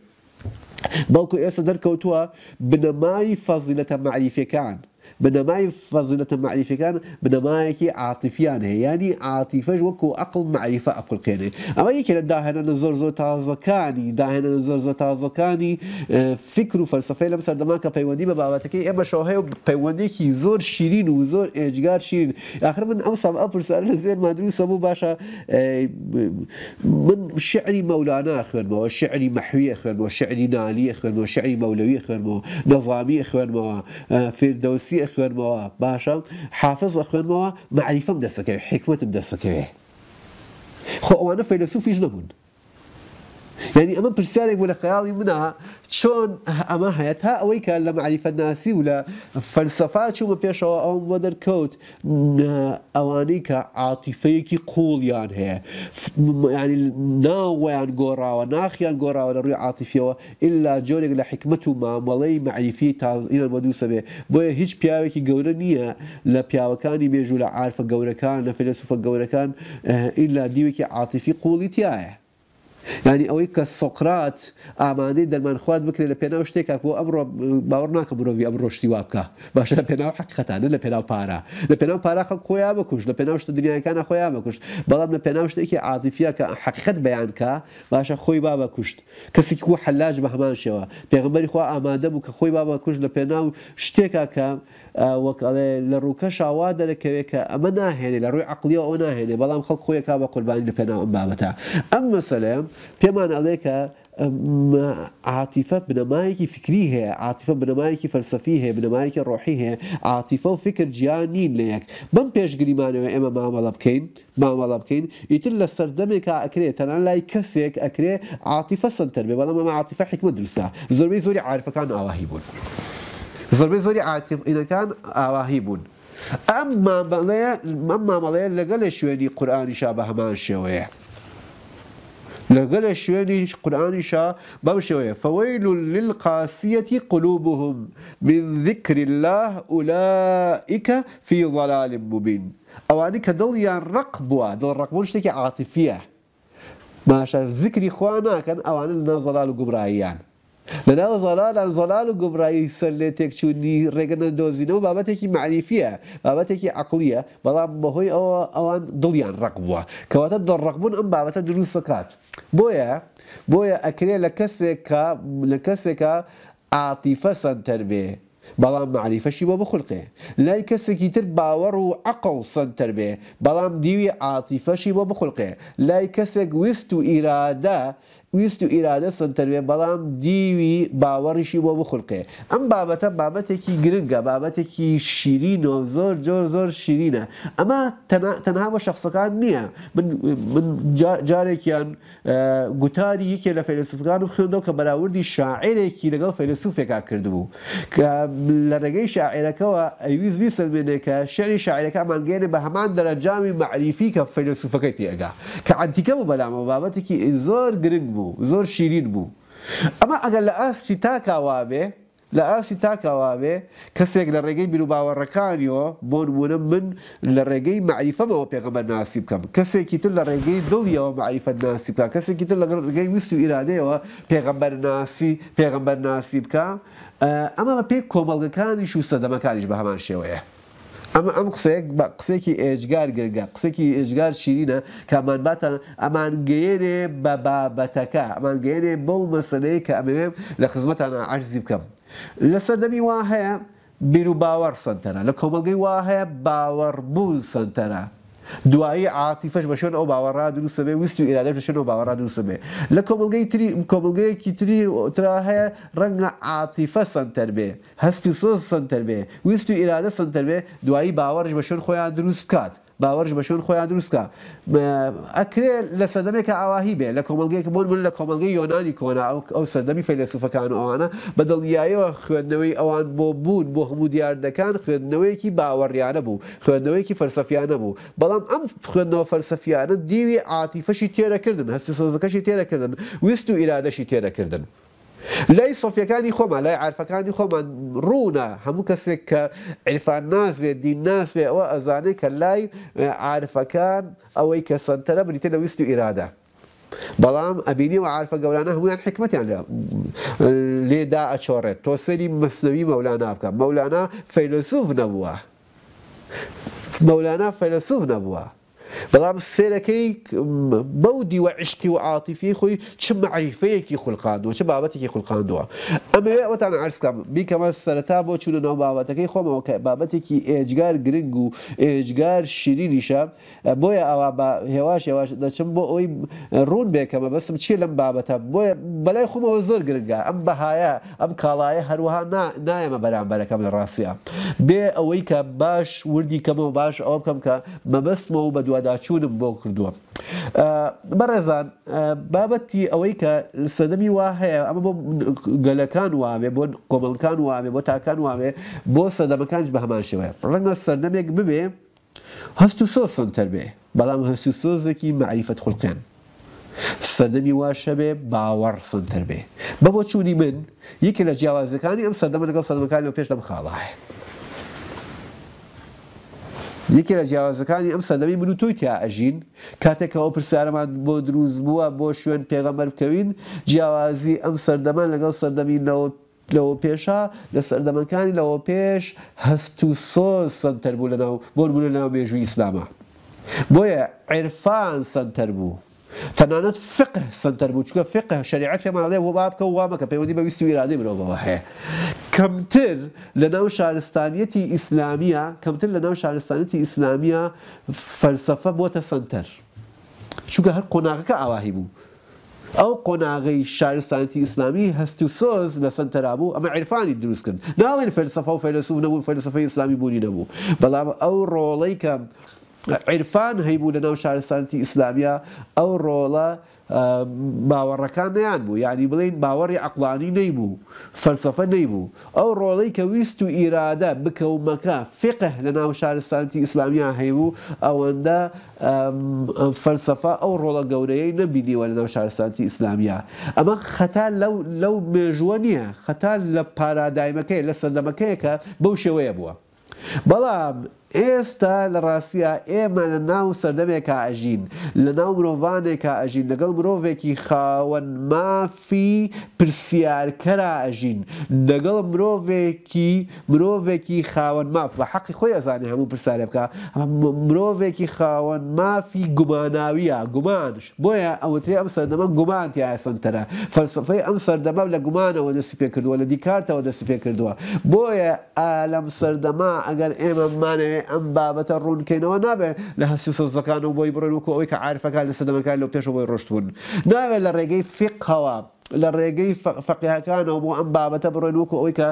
بەڵکو ئێستا دەرکەوتووە بنەمای فەزیلەتە معریفەکان بنماي فضيلة معرفة كان بنمايكي عاطفيان هي يعني عاطفش وكو أقل معرفة أقل كينه أما يكي لداهنا نزور زور تازكاني داهنا نزور زور تازكاني آه، فكر وفلسفة لما سردماكا بيواندي بباباتكي إما شوهي بيواندي كي زور شيرين وزور إجغار شيرين آخر من أمسا بأبر سألة زير مادروس أبو باشا آه، من شعري مولانا أخوان ما شعري محوي أخوان ما شعري نالي أخوان ما شعري مولوي أخوان ما نظامي أخوان ما آه، فردوسي خوێنمەوە باشە حافظە خوێنمەوە معریفەم دەستەکەی حکوتم دەستەکەوێ خۆ ئەوانە فەیلسوفیش نەبوون يعني أما برسالك ولا خيالي منها شون أما حياتها أو يك لما معرفة ناسي ولا فلسفات شو ما بيش أو ودر كوت أوانيك عاطفيكي قول يعني هي يعني ناوة يعني جورا وناخي عن جورا ولا روي عاطفية إلا جورك لحكمته ما ملاي معرفية إلى المدوسة به بويا هيش بياوكي قورا نية لا بياوكاني بيجو لا عارفة قورا كان لا فلسفة قورا كان إلا ديوكي عاطفي قولي تياه ینی ئەوەی کە سۆقرات ئامادەی دەرمانخواد بکرێت لە پێناو شتێکا بۆ ئەمڕۆ باوەڕ ناکە مرۆڤ ئەم ڕۆشتی وا بکە باشە لە پێناو حقیقەتانە لە پێناو پارا لە پێناو پاراخە خۆیان بکوش لە پێناو شتە دنیاکانە خۆیان بکوش بەڵام لە پێناو شتێکی عادیفیا کە حقیقت بەیانکە باشە خۆی بابە کوشت کەسێکی و حەلاج بە هەمان شێوە پێغمبەری خوا ئامادە بوو کە خۆی بابە کوش لە پێناو شتێکا کە وەکڵێ لە ڕووکە شاوا دەرەکەوێت کە ئەمە ناهێنێ لە ڕووی عقلیەوە ئەو ناهێنێ بەڵام خەڵ خۆیەکە بە قوربانی لە پێناو ئەم بابەتە ئەم مەسەلەم پێمان ئەڵێ کە عاتیفە بنەمایەکی فکری هەیە عاتیفە بنەمایەکی فەرسەفی هەیە بنەمایەکی ڕۆحی هەیە عاتیفە و فکر گیان نین لە یەک بەم پێشگریمانەوە ئێمە مامەڵە بکەین مامەڵە بکەین ئیتر لە سەردەمێکا ئەکرێت تەنان لای کەسێک ئەکرێ عاتیفە سنتەر بێ بەڵام ئەمە عاتیفە حکمە دروستە زۆربەی زۆری عارفەکان ئاواهی بوون زۆربەی زۆری عاتیفینەکان ئاواهی بوون. ئەم مامەڵەیە لەگەڵ لە شوێنی قورآانیشا بە هەمان شێوەیە. لقل شويني قرآن شا بمشوية فويل للقاسية قلوبهم من ذكر الله أولئك في ضلال مبين أواني كدل يان رقبوا دل رقبون شتك عاطفية ما شاف ذكري خوانا كان أواني لنا ضلال قبرائيان يعني. لە ناو زەلالان زەلال و گمڕایی سەر لێ تێکچوونی ڕێگەنە دۆزینەوە بابەتێکی معریفە بابەتێکی عقلیە بەڵام بەهۆی ئەوە ئەوان دڵیان ڕق بووە کەواتە دڵڕقبوون ئەم بابەتە دروستەکات بۆیە بۆیە ئەکرێ لە کەسێک لە کەسێکە عاتیفە سنتەر بێ بەڵام معریفەشی بۆ بخلقێ لای کەسێکی تر باوەڕ و عقل سنتەر بێ بەڵام دیوی عاتیفەشی بۆ بخلقێ لای کەسێک وست و ئیرادە ویست و ئیرادە سنتەروێ بەڵام دیوی باوەڕیشی بۆ بخلقێ ئەم بابەتە بابەتێکی گرنگە بابەتێکی شیرینۆ زۆر جۆر زۆر شیرینە ئەمە تەنها بە شخصەکان نییە من جارێکیان گوتاری یەکێ لە فەیلسوفەکان و خوێندەوە کە بەراوردی شاعرێکی لەگەڵ فەیلسوفێکا کردبوو کە لە ڕێگەی شاعرەکەەوە ئەویزبی سلمێنێکە شەری شاعرەکەمانگەێنە بە هەمان دەرەجامی معریفی کە فەیلسوفەکەی پێگا کە ئەتیکە بوو بەلامەوە بابەتێکی زۆر گرنگ بوو بوو زۆر شیریت بوو ئەمە ئەگەر لە ئاستی تاکاوا بێ لە ئاسی تاکەواوێ کەسێک لە ڕێگەی بیرروباوەڕەکانیەوە بۆنبوونە من لە ڕێگەی معریفەمەوە پێغەمە ناسی بکەم کەسێکی تر لە ڕێگەی دڵیەوە معریفەت ناسی بکە کەسێکی تر لە ڕێگەی ویست و ئیرادەیەوە پێغەمبەر ناسی پێغەمبەر ناسی بکە ئەمە بە پێی کۆمەڵگەکانیش و سەدەمەکانیش بە هەمان شێوەیە. ئەمە ئەم قسەیەک بە قسێکی ئێجگار گرگە قسێکی ئێجگار شیرینە کامان باتە ئەمان گەێنێ بە بابەتەکە ئەمان گەێنێ بەو مەسلەیە کە ئەمەوێم لە خزمەتانە عەرزی بکەم لەسەر دەمی وا هەیە بیر و باوەڕ سنتەرە لە کۆمەلگەی وا هەیە باوەڕبوو سنتەرە دوایی عاتیفش بە شوێن ئەو باوەڕا دروستە بێ ویستی ئرادەش بە شوێن ئەو باوەڕا دروستە بێ لە کۆمەلگەی تری کۆمەلگەیەکی تری ترا هەیە ڕەنگە عاتیفە سنتەر بێ هەستی سۆز سنتەر بێ ویستی ئرادە سنتەر بێ دوایی باوەڕش بە شوێن خۆیان دروست کات باوەرش بە شوون خۆیان دروستکە ئەکرێ لە سەدەمێکە ئاواهی بێ لە کۆمەلگەیکە بۆ بن لە کۆمەلگەی یۆنانی کۆنا ئەو سەردەمی فەیلسوفەکان ئەوانە بە دڵنیاییەوە خوێندنەوەی ئەوان بۆ بوون بۆ هەموو دیاردەکان خوێندنەوەیەکی باوەڕیانە بوو خوێندنەوەیکی فەرسەفیانە بوو بەڵام ئەم خوێندنەوە فەرسەفیانە دیوی عاتیفەشی تێرەکردن هەستی سۆزەکەشی تێرەکردن ویست و ئیرادەشی تێرەکردن. لای سۆفیەکانی خۆمان لای عرفەکانی خۆمان ڕوونە هەموو کەسێک کە عریفان نازوێت دین ناسوێ ئەوە ئەزانێت کە لای عرفەکان ئەوەی کە سنتەرە بریتە لە ویست و ئیرادە. بەڵام ئەبینی و عرفە گەورانە هەمویان حکمتیان لێدا ئەچۆڕێت تۆ سەری مەسنەوی مەولانا بکە يعني يعني. مەولانا فەیلسوف نەبووە. مەولانا فەیلسوف نەبووە. بەڵام سێرەکەی بەو دیوە عشکی و عاتیفی خۆی چ معریفەیەکی خولقاندووە چه بابەتێکی خولقاندووە ئەمەوەتان ئارسکەم بیکەمە سەرتا بۆ چونە ناو بابەتەکەی خۆمەوە کە بابەتێکی ئێجگار گرنگ و ئێجگار شیرینیشە بۆیە ئەوا بە هێواش هێواش دەچم بۆ ئەوی ڕوون بێکەمە بەسم چی لەم بابەتە بۆیە بەلای خۆمەوە زۆر گرنگە ئەم بەهایە ئەم کاڵایە هەروەها نایەمە بەرامبەرەکەم لە ڕاستە بێ ئەوەی کە باش وردی کەمەوە باش ئەو بکەم کە مەبەستمەوە بە دوای وەداچوونم بۆ کردووە. بەڕێزان بابەتی ئەوەی کە سەدەمی وا هەیە ئەمە بۆ گەلەکان واوێ بۆ کۆمەڵکان واوێ بۆ تاکان واوێ بۆ سەدەمەکانش بە هەمان شێوەیە ڕەنگە سەردەمێک ببێ هەست و سۆ سنتەر بێ بەڵام هەست و سۆزێکی معریفەت خوڵکێن سەردەمی واشە بێ باوەڕ سنتەر بێ بە بۆ چووی من یەکێک لە جیاوازەکانی ئەم سەدەمە لەگەڵ سەدەمەکانی لە پێش دەم خاڵایە. یەکێ لە جیاوازەکانی ئەم سەدەمی من و تۆی تیا ئەژین کاتێکەوە پرسیارەمان بۆ دروست بووە بۆ شوێن پێغەمەر بکەوین جیاوازی ئەم سەردەمە لەگەڵ سەردەمینەوە لەوە پێشە لە سەردەمەکانی لەوە پێش هەست و سۆز سنتەر بوو لەناو بۆربوو لەناو مێژووی ئیسلامە بۆیە عێرفان سنتەر بوو. تەنانەت فقه سنتەر بوو چکە فقه شریعەت پێماڵێ بۆ با بکە وامەکە پەیوەندی بەویستی ویرادی مرۆڤەوە هەیە کەمتر لە ناو شارستانیەتی ئیسلامیە کەمتر لە ناو شارستانەتی ئیسلامیە فەلسەفە بۆتە سنتەر چووکە هەر قۆناغەکە ئاواهی بوو ئەو قۆناغی شارستانتی ئیسلامی هەست و سۆز لە سنتەرابوو ئەمە عرفانی دروست کرد ناڵێن فەلسفە و فەلسوف نەبوو فەلسفەی ئیسلامی بوونی نەبوو بەڵام ئەو ڕۆڵەی کە عیرفان هەیبوو لە ناو شارستانتی ئیسلامیا ئەو ڕۆڵە باوەڕەکان نیان بوو یعنی بڵین باوەڕی عقلانی نەیبوو فەلسفە نەیبوو ئەو ڕۆڵی کە ویست و ئیرادە بکەومەکە فقه لە ناو شارستانتی ئیسلامیان هەیبوو ئەوەندە فەلسفە ئەو ڕۆڵە گەورەیەی نەبینیوە لە ناو شارستانتی ئیسلامیا ئەمە خەتا لەو مێژوە نییە خەتا لە پارادایمەکەی لە سەردەمەکەیەکە بەو شێوەیە بووە. بەڵام ئێستا لە ڕاستە ئێمە لە ناو سەردەمێکا ئەژین لە ناو مرۆڤانێکا ئەژین لەگەڵ مرۆڤێکی خاوەن مافی پرسیارکەرا ئەژین دەگەڵ مرۆڤێکی مرۆڤێکی خاوەن ماف بە حەقی خۆی ئەزانێ هەموو پرسیارە بکە مرۆڤێکی خاوەن مافی گوماناویە گومانش بۆیە ئەوتری ئەم سەردەمە گومانتی ئاسنتەرە فەلسفەی ئەم سەردەمە لە گومانەوە دەستی پێ کردووە لە دیکارتەوە دەستی پێ کردووە بۆیە ئالەم سەردەما ئەگەر ئێمەمانەوێت ئەم بابەتە ڕوون بکەینەوە نابێت لە هەسی سەزەکان و بۆی بڕێن وکو ئەوی کە عرفەکان لە سەدەمەکان و پێشەوەی رشتون ناوێت لە فقه فقەوە. لە ڕێگەی فەقیهەکانەوە بۆ ئەم بابەتە بڕێن وەکو ئەوی کە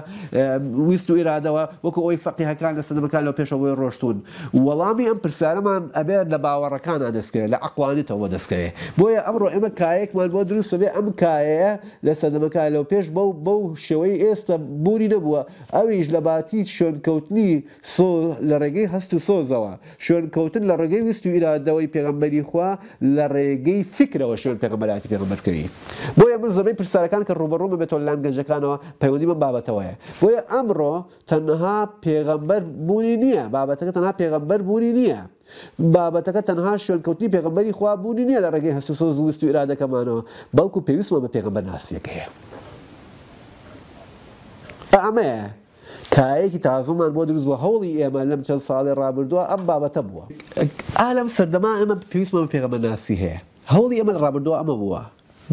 ویست و ئیرادەوە وەکو ئەوی فەقیهەکان لە سەد بکات لە پێشەوەی ڕۆشتون وەڵامی ئەم پرسیارەمان ئەبێت لە باوەڕەکانە دەستکرێت لە ئەقوانێتەوە دەستکەوێت بۆیە ئەمڕۆ ئێمە کایەکمان بۆ دروستێ ئەم کایەیە لە سەدەمەکان لەو پێش بەو بەو شێوەی ئێستا بوری نەبووە ئەویش لە باتی شوێنکەوتنی سۆ لە ڕێگەی هەست و سۆزەوە شوێنکەوتن لە ڕێگەی ویست و ئیرادەوەی پێغمبەری خوا لە ڕێگەی فکرەوە شوێن پێغمبەراتی پێغمبەرکەوی بۆیە من سەرەکەی پرسیارەکان کە ڕوبڕوو ببێتەوە لام گەنجەکانەوە پەیوەندی من بابەتەوەیە بۆیە ئەمڕۆ تەنها پێغەمبەر بوونی نییە بابەتەکە تەنها پێغەمبەر بوونی نییە. بابەتەکە تەنها شوێنکەوتنی پێغمبەری خوا بوونی نیە لە ڕێگەی هەسوسۆ زوست و ئرادەکەمانەوە بەڵکو پێویستمە بە پێغمبەر ناسیەکەەیە. ئەمەیە کایەکی تازومان بۆ دروست بە هەوڵی ئێمە لەم چەند ساڵی ڕابردووە ئەم بابەتە بووە. ئالم سەردەما ئەمە پێویستمە بە پێغمە ناسی هەیە. هەوڵی ئەمە ڕابردووە ئەمە بووە.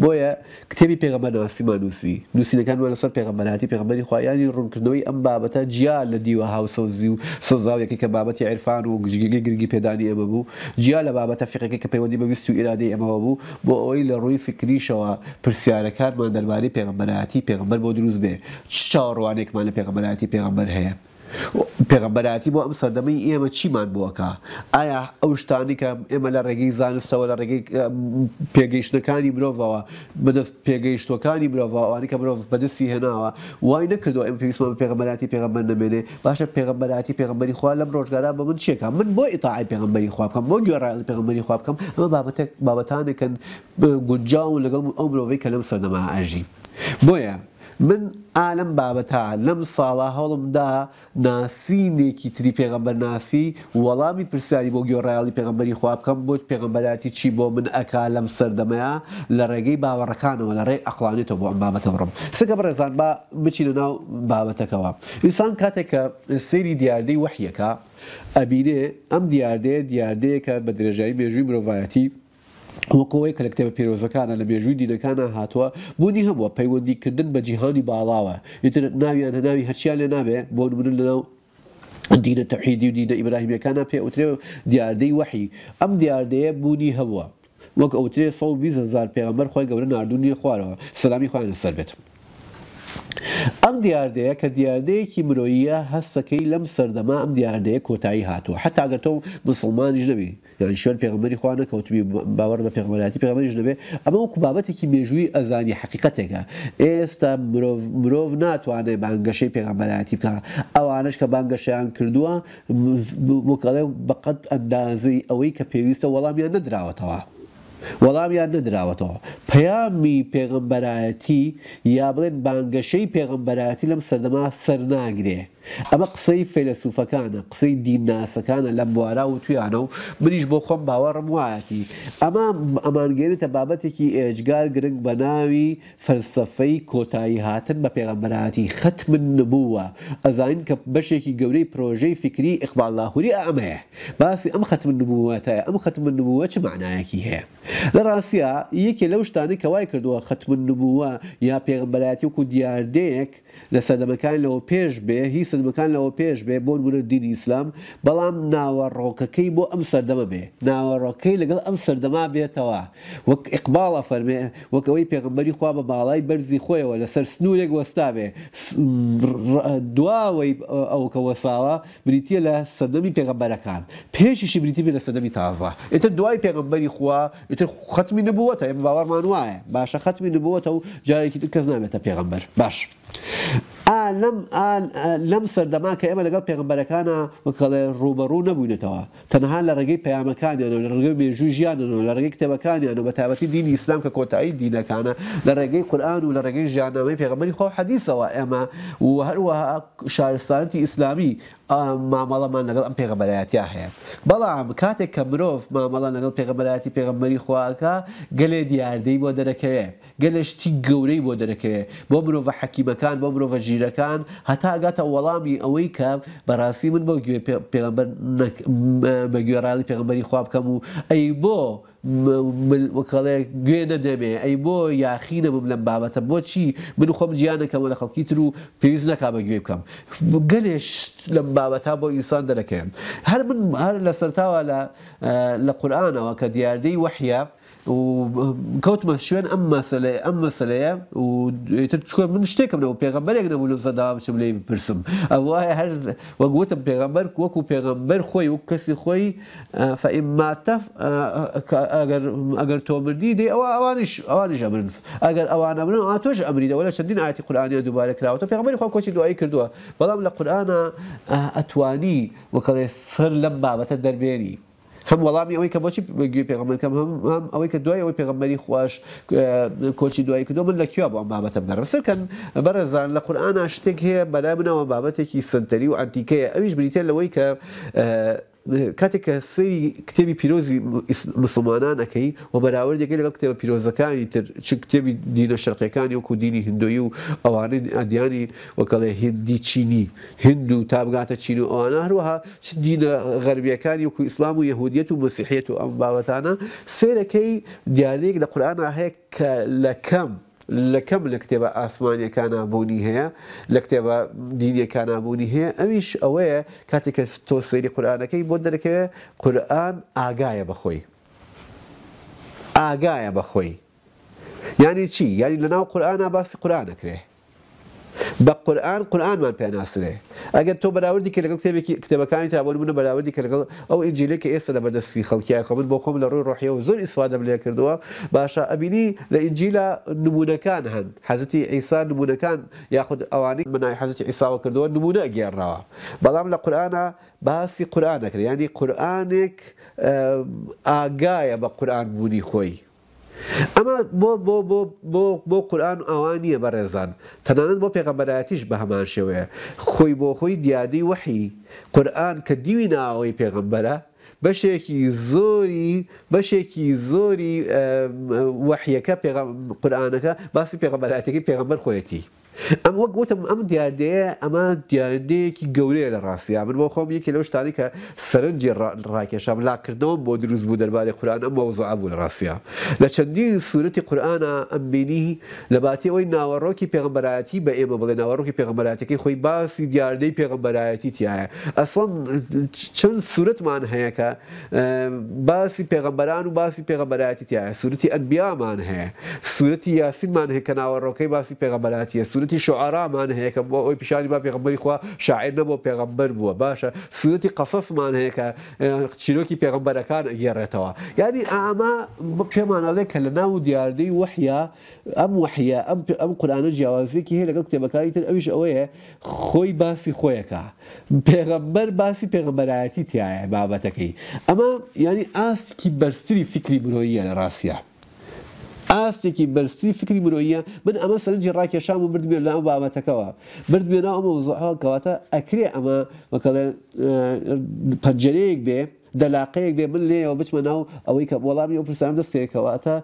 بۆیە کتێبی پێغەمە ناسیمان نووسی نووسینەکان وە لەسەر پێغەمەلاتی پێغمەری خۆیانی ڕوونکردنەوەی ئەم بابەتە جیا لە دیوە هاوسەوزی و سۆزاویەکە کە بابەتی عرفان و گژگەی گرنگی پێدانی ئەمە بوو جیا لە بابەتە فقەکە کە پەیوەندی بەویست و ئیرادی ئەمەوە بوو بۆ ئەوی لە ڕووی فکریشەوە پرسیارەکانمان دەربارەی پێغمبەراتی پێغمبەر بۆ دروست بێ چاڕوانێکمان لە پێغمبەراتی پێغمبەر هەیە پێغمبەتی بۆ ئەم سەردەمەی ئێمە چیمان بووەکە ئایا ئەو شتانی کە ئێمە لە ڕێگەی زانستەوە لە ڕێگەی پێگەیشتەکانی مرۆڤەوە بەدەست پێگەیشتەکانی مرۆڤوانی کە مرۆڤ بەدەستی هێناوە وای نەکردو ئەم پێویستمە پێغمبەتی پێغمبەر نمێنێ باشە پێغمبەتی پێغمبەری خوا لەم ڕۆژگارا بە من چێکە من بۆ ئیتاعی پێغمبەری خوا بکەم بۆ گوێڕای پێغمبەری خوا بکەم ئەمە بابەتێک بابەتانەکەن گونجاو لەگەڵ ئەو مرۆڤی کە لەم سەردەما ئاژی بۆیە من ئالم بابەتە لەم ساڵا هەڵمدا ناسینێکی تری پێغمبەر ناسی وەڵامی پرسیاری بۆ گۆڕایاڵی پێغمبەری خواب بکەم بۆ پێغمبەراتی چی بۆ من ئەک لەم سەردەمەیە لە ڕێگەی باوەڕەکانەوە لە ڕێ ئەقلانێتەوە بۆ ئەم بابەتە بڕم سەکە بەڕێزان با بچینە ناو بابەتەکەەوە ئینسان کاتێککە سەیری دیاردەی وەحیەکە ئەبینێ ئەم دیاردەیە دیاردەیەکە بە درێژایی بێژووی مرۆڤایەتی وەکەوەی کە لە کتێبە پیرۆزەکانە لە مێژووی دیینەکانە هاتووە بوونی هەبووە پەیوەندیکردن بە جیهانی باڵاوە ئیتر ناویان هەناوی هەرچیان لێ نابێ بۆ من لەناو دیینە تەحیدی و دیینە ئیبراهیمەکانە پێ ئوترێ دیاردەی وەحی ئەم دیاردەیە بوونی هەبووە وەک ئەوترێ 120 هزار پێغمبەر خۆی گەورە نردونی خوارەوە سلامی خوۆیان لەسەر بێتم ئەم دیاردەیە کە دیاردەیەکی مرۆییە هەستەکەی لەم سەردەما ئەم دیاردەیە کۆتایی هاتووە حتاگەتەوە مسلمانیش نەبی یان شوێن پێغمەری خوانە کەوتبی باوەڕ بە پێغمەلاتی پێغمەریش نەبێ ئەمە وەکو بابەتێکی مێژووی ئەزانی حقیقەتێکە ئێستا مرۆڤ ناتوانێت بانگەشەی پێغمبەلاتی بکە ئەوانش کە بانگەشیان کردووە بکڵێ بەقەت ئەندازەی ئەوەی کە پێویستە وەڵامیان نەدراوەتەوە. وەڵامیان نەدراوەتەوە پەیامی پێغمبەرایەتی یا بڵێن بانگەشەی پێغمبەرایەتی لەم سەردەما سەرناگرێ ئەمە قسەی فەیلسوفەکانە قسەی دیناسەکانە لەم بوارا و تویانە و منیش بۆ خۆم باوەڕم وایەتی ئەمە ئەمانگەێنێتە بابەتێکی ئێجگار گرنگ بە ناوی فەلسفەی کۆتایی هاتن بە پێغەمبەراتی خەت من نبووە ئەزانین کە بەشێکی گەورەی پرۆژەی فکری ئیقبالاهوری ئەمەیە باسی ئەم خەت من نبووەتە ئەم خەت من نبووە چ معنایەکی هەیە لە ڕاستە یەکێ لەو شتانی کە وای کردووە خەت من نبووە یا پێغمبەلاتی وکو دیاردەیەک لە سەدەمەکان لەوە پێش بێ هی پێویستت بکان لەوە پێش بێ بۆ گورە دینی ئیسلام بەڵام ناوەڕۆکەکەی بۆ ئەم سەردەمە بێ ناوەڕۆکەی لەگەڵ ئەم سەردەما بێتەوە وەک ئقباڵە فەرمێ وەکەوەی پێغمبەری خوا بە باڵای بەرزی خۆیەوە لەسەر سنوورێک وەستاوێ دواوەی ئەوکە وەساوە بریتە لە سەدەمی پێغمبەرەکان پێشیشی بریتی بێ لە سەدەمی تازە ئێتە دوای پێغمبەری خوا ئێتر ختمی نبووەتە ئێمە باوەڕمان وایە باشە ختمی نبووەتە و جارێکی تر کەس نامێتە پێغمبەر باش. آه، لم آه، آه، لم که لەم سەردەما کە ئێمە و کل روبرو ڕوبەڕوو نەبوونێتەوە تنها لرگی پیام کانی آنو لرگی مێژوو آنو لرگی کتاب کانی آنو بتعبتی دین اسلام که کوتای دینەکانە لە لرگی قرآن و لە ڕێگەی يعني ژیانەوەی خواه حدیث و ئێمە و هر و شارستانی اسلامی مامەڵەمان لەگەڵ ئەم پێغەبەرایەتیا هەیە بەڵام کاتێک کە مرۆڤ مامەڵە لەگەڵ پێغەبەراتی پێغەمەری خواکە گەلێ دیاردەی بۆ دەرەکەوێ گەلە شتی گەورەی بۆ دەرەکەوێ بۆ مرۆڤە حەکیمەکان بۆ مرۆڤە ژیرەکان هەتاگاتە وەڵامی ئەوەی کە بەڕاستی من بۆ بەگوێڕالی پێغمبەری خواب بکەم و ئەی بۆ وەکڵەیەک گوێ نەدەبێ ئەی بۆ یاخی نەبم لەم بابەتە بۆچی من خۆم گیانەکەەوە لە خەڵکی تر و پێویست نکا بە گوێ بکەم گەلێش لەم بابەتا بۆ ئینسان دەرەکەم هەر من هەر لە سەرتاوە لە قورآانەوە کە دیاردەی وەحە ما مەشوێن ئەم مەسلێ ئەم مەسلەیە و تر چکۆ من شتێکم لەەوە پێغمبەرێک يعني نەبوو لە زەدا بچم لێ بپرسم ئەوە هەر وەگوتم پێغمبەر وەکو پێغمبەر خۆی و کەسی خۆی آه، فەئیمماتەف ئەگەر آه، تۆمردی دي ئەوە ئەوانش أوانش ئەمرن ئەگەر ئەوانە برن ئا تۆش ئەمریدەوە لە چەندین ئاتی قورآانیە دووبارە کراوەوە پێغمبەری خۆ کۆچی دوایی کردووە بەڵام لە قورآە ئەتوانی آه، أتواني سەر لەم بابەتە دەربێنی هەم وەڵامی ئەوەی کە بۆچی بگوی پێغمەکەم هەم ئەوەی کە دوای ئەوەی پێغمبەری خوش اه، کۆچی دوایی کردو من لە کیوا بۆم بابت بەرەسەکەن بەرەزان کن بر زن هەیە بەلا منەوە بابەتێکی سنتەری و بابت کی سنتری و ئەتیکەیە اویش بریتە لەوەی که کاتێک کە سری کتێبی پیرۆزی مسلمانانەکەی و بەراورد یەکەی لەگەڵ کتێبە پیرۆزەکانی تر چ کتێبی دینە شەرقیەکانی وەکو دینی هندۆی و ئەوانین ئەدیانی وەکەڵێ هندی چینی هند و تابگاتە چین و ئەوانە هەروەها چ دینە غەربیەکانی وەکو ئیسلام و یهودیت و مسیحێت و ئەم باوەتانە سێرەکەی دیالێک لە قورآانە هەیە کە لە کەم لە کەم لە کتێبە ئاسمانیەکانابوونی هەیە لە کتێبە دینیەکانابوونی هەیە ئەویش ئەوەیە کاتێککە تۆ سەیری قورآانەکەی بۆ دەرەکەوێت قورآن ئاگایە بەخۆی ئاگایە بەخۆی ینی چی ینی لەناو قورآانە باسی قورآانەکرێ بە قورآن قورآنمان پێناسرێ ئەگەر تۆ بەراوردی کە لەگەڵ کتێبێکی کتێبەکانی تابلوونە بەراوردی کە لەگەڵ ئەو ئنجیلێک کە ئێستا لە بەدەستی خەڵکیای خۆمت بۆ خۆم لە ڕووی ڕحیە و زۆر ئیسوادە لێ کردووە باشە ئەبینی لە ئنجیلا نمونونەکان هەن حەزتی ئیسا نمونونەکان یاخود ئەوانەی منای حەزتی ئیساوە کردووە نمونە گێڕراوە بەڵام لە قورآە باسی قورآانەکرد ینی قورآانێک ئاگایە بە قورآان بوونی خۆی ئەمە بۆ قورآن ئەوان نییە بەڕێزان تەنانەت بۆ پێغەمبەرایەتیش بە هەمان شێوەیە خۆی بۆ خۆی دیادەی وەحی قورآن کە دیوی ناوەی پێغمبەرە بەشێکی زۆری بەشێکی زۆری وەحیەکە قورآانەکە باسی پێغەمبەراتێکی پێغەمبەر خۆەتی. ئەم وەک گوتم ئەم دیاردەیە ئەمە دیاردەیەکی گەورەیە لە ڕاستیا من بۆ خۆم یەکی لەو شتانی کە سەرنجی ڕاکێشام لاکردەوەم بۆ دروست بوو دەربارەی قورآان ئەم وەوزع بوو لە ڕاستیا لە چەندین سوورەتی قورآانە ئەمبینی لەباتی ئەوی ناوەڕۆکی پێغمبەتی بە ئێمە بڵێ ناوەڕۆکی پێغمبەتەکەی خۆی باسی دیاردەی پێغمبەتی تایە ئەسڵ چەند سوورەتمان هەیەکە باسی پێغمبەران و باسی پێغمبەتی تایە سوورەتی ئەنبیامان هەیە سوورەتی یاسینمان هەیە کە ناوەڕۆکەی باسی پێغمبەتیە سوور سنتی شعرا من هەیە کە بۆ ئەوی پیشانی با پێغمبەری خوا شاعر نەبوو پێغمبەر بووە باشە سنتی قەسەسمان هەیە کە آه، چیرۆکی پێغمبەرەکان گێڕێتەوە یعنی يعني ئاما پێمانەڵێ کە لە ناو دیاردەی وحیا ئەم وحیا ئەم قورانە جیاوازێکی هەیە لەگەڵ کتێبەکانی تر ئەویش خوي خۆی باسی خۆیەکە پێغمبەر باسی پێغمبەرایەتی تایە اما يعني ینی كي بەرستری فكري برۆیە على ڕاستە. ئاستێکی بەرسی فکری مرۆیە من ئەمە سەرنجی ڕاکێشام و بردمێن لەم بابەتەکەەوە بردمێنە ئەمە وزەها کەواتە ئەکرێ ئەمە بەکەڵێ پەنجەرەیەک بێ دەلاقەیەک بێ من لێەوە بچمە ناو ئەوەی کە وەڵامی ئەو پرسان دەستێکەوەتە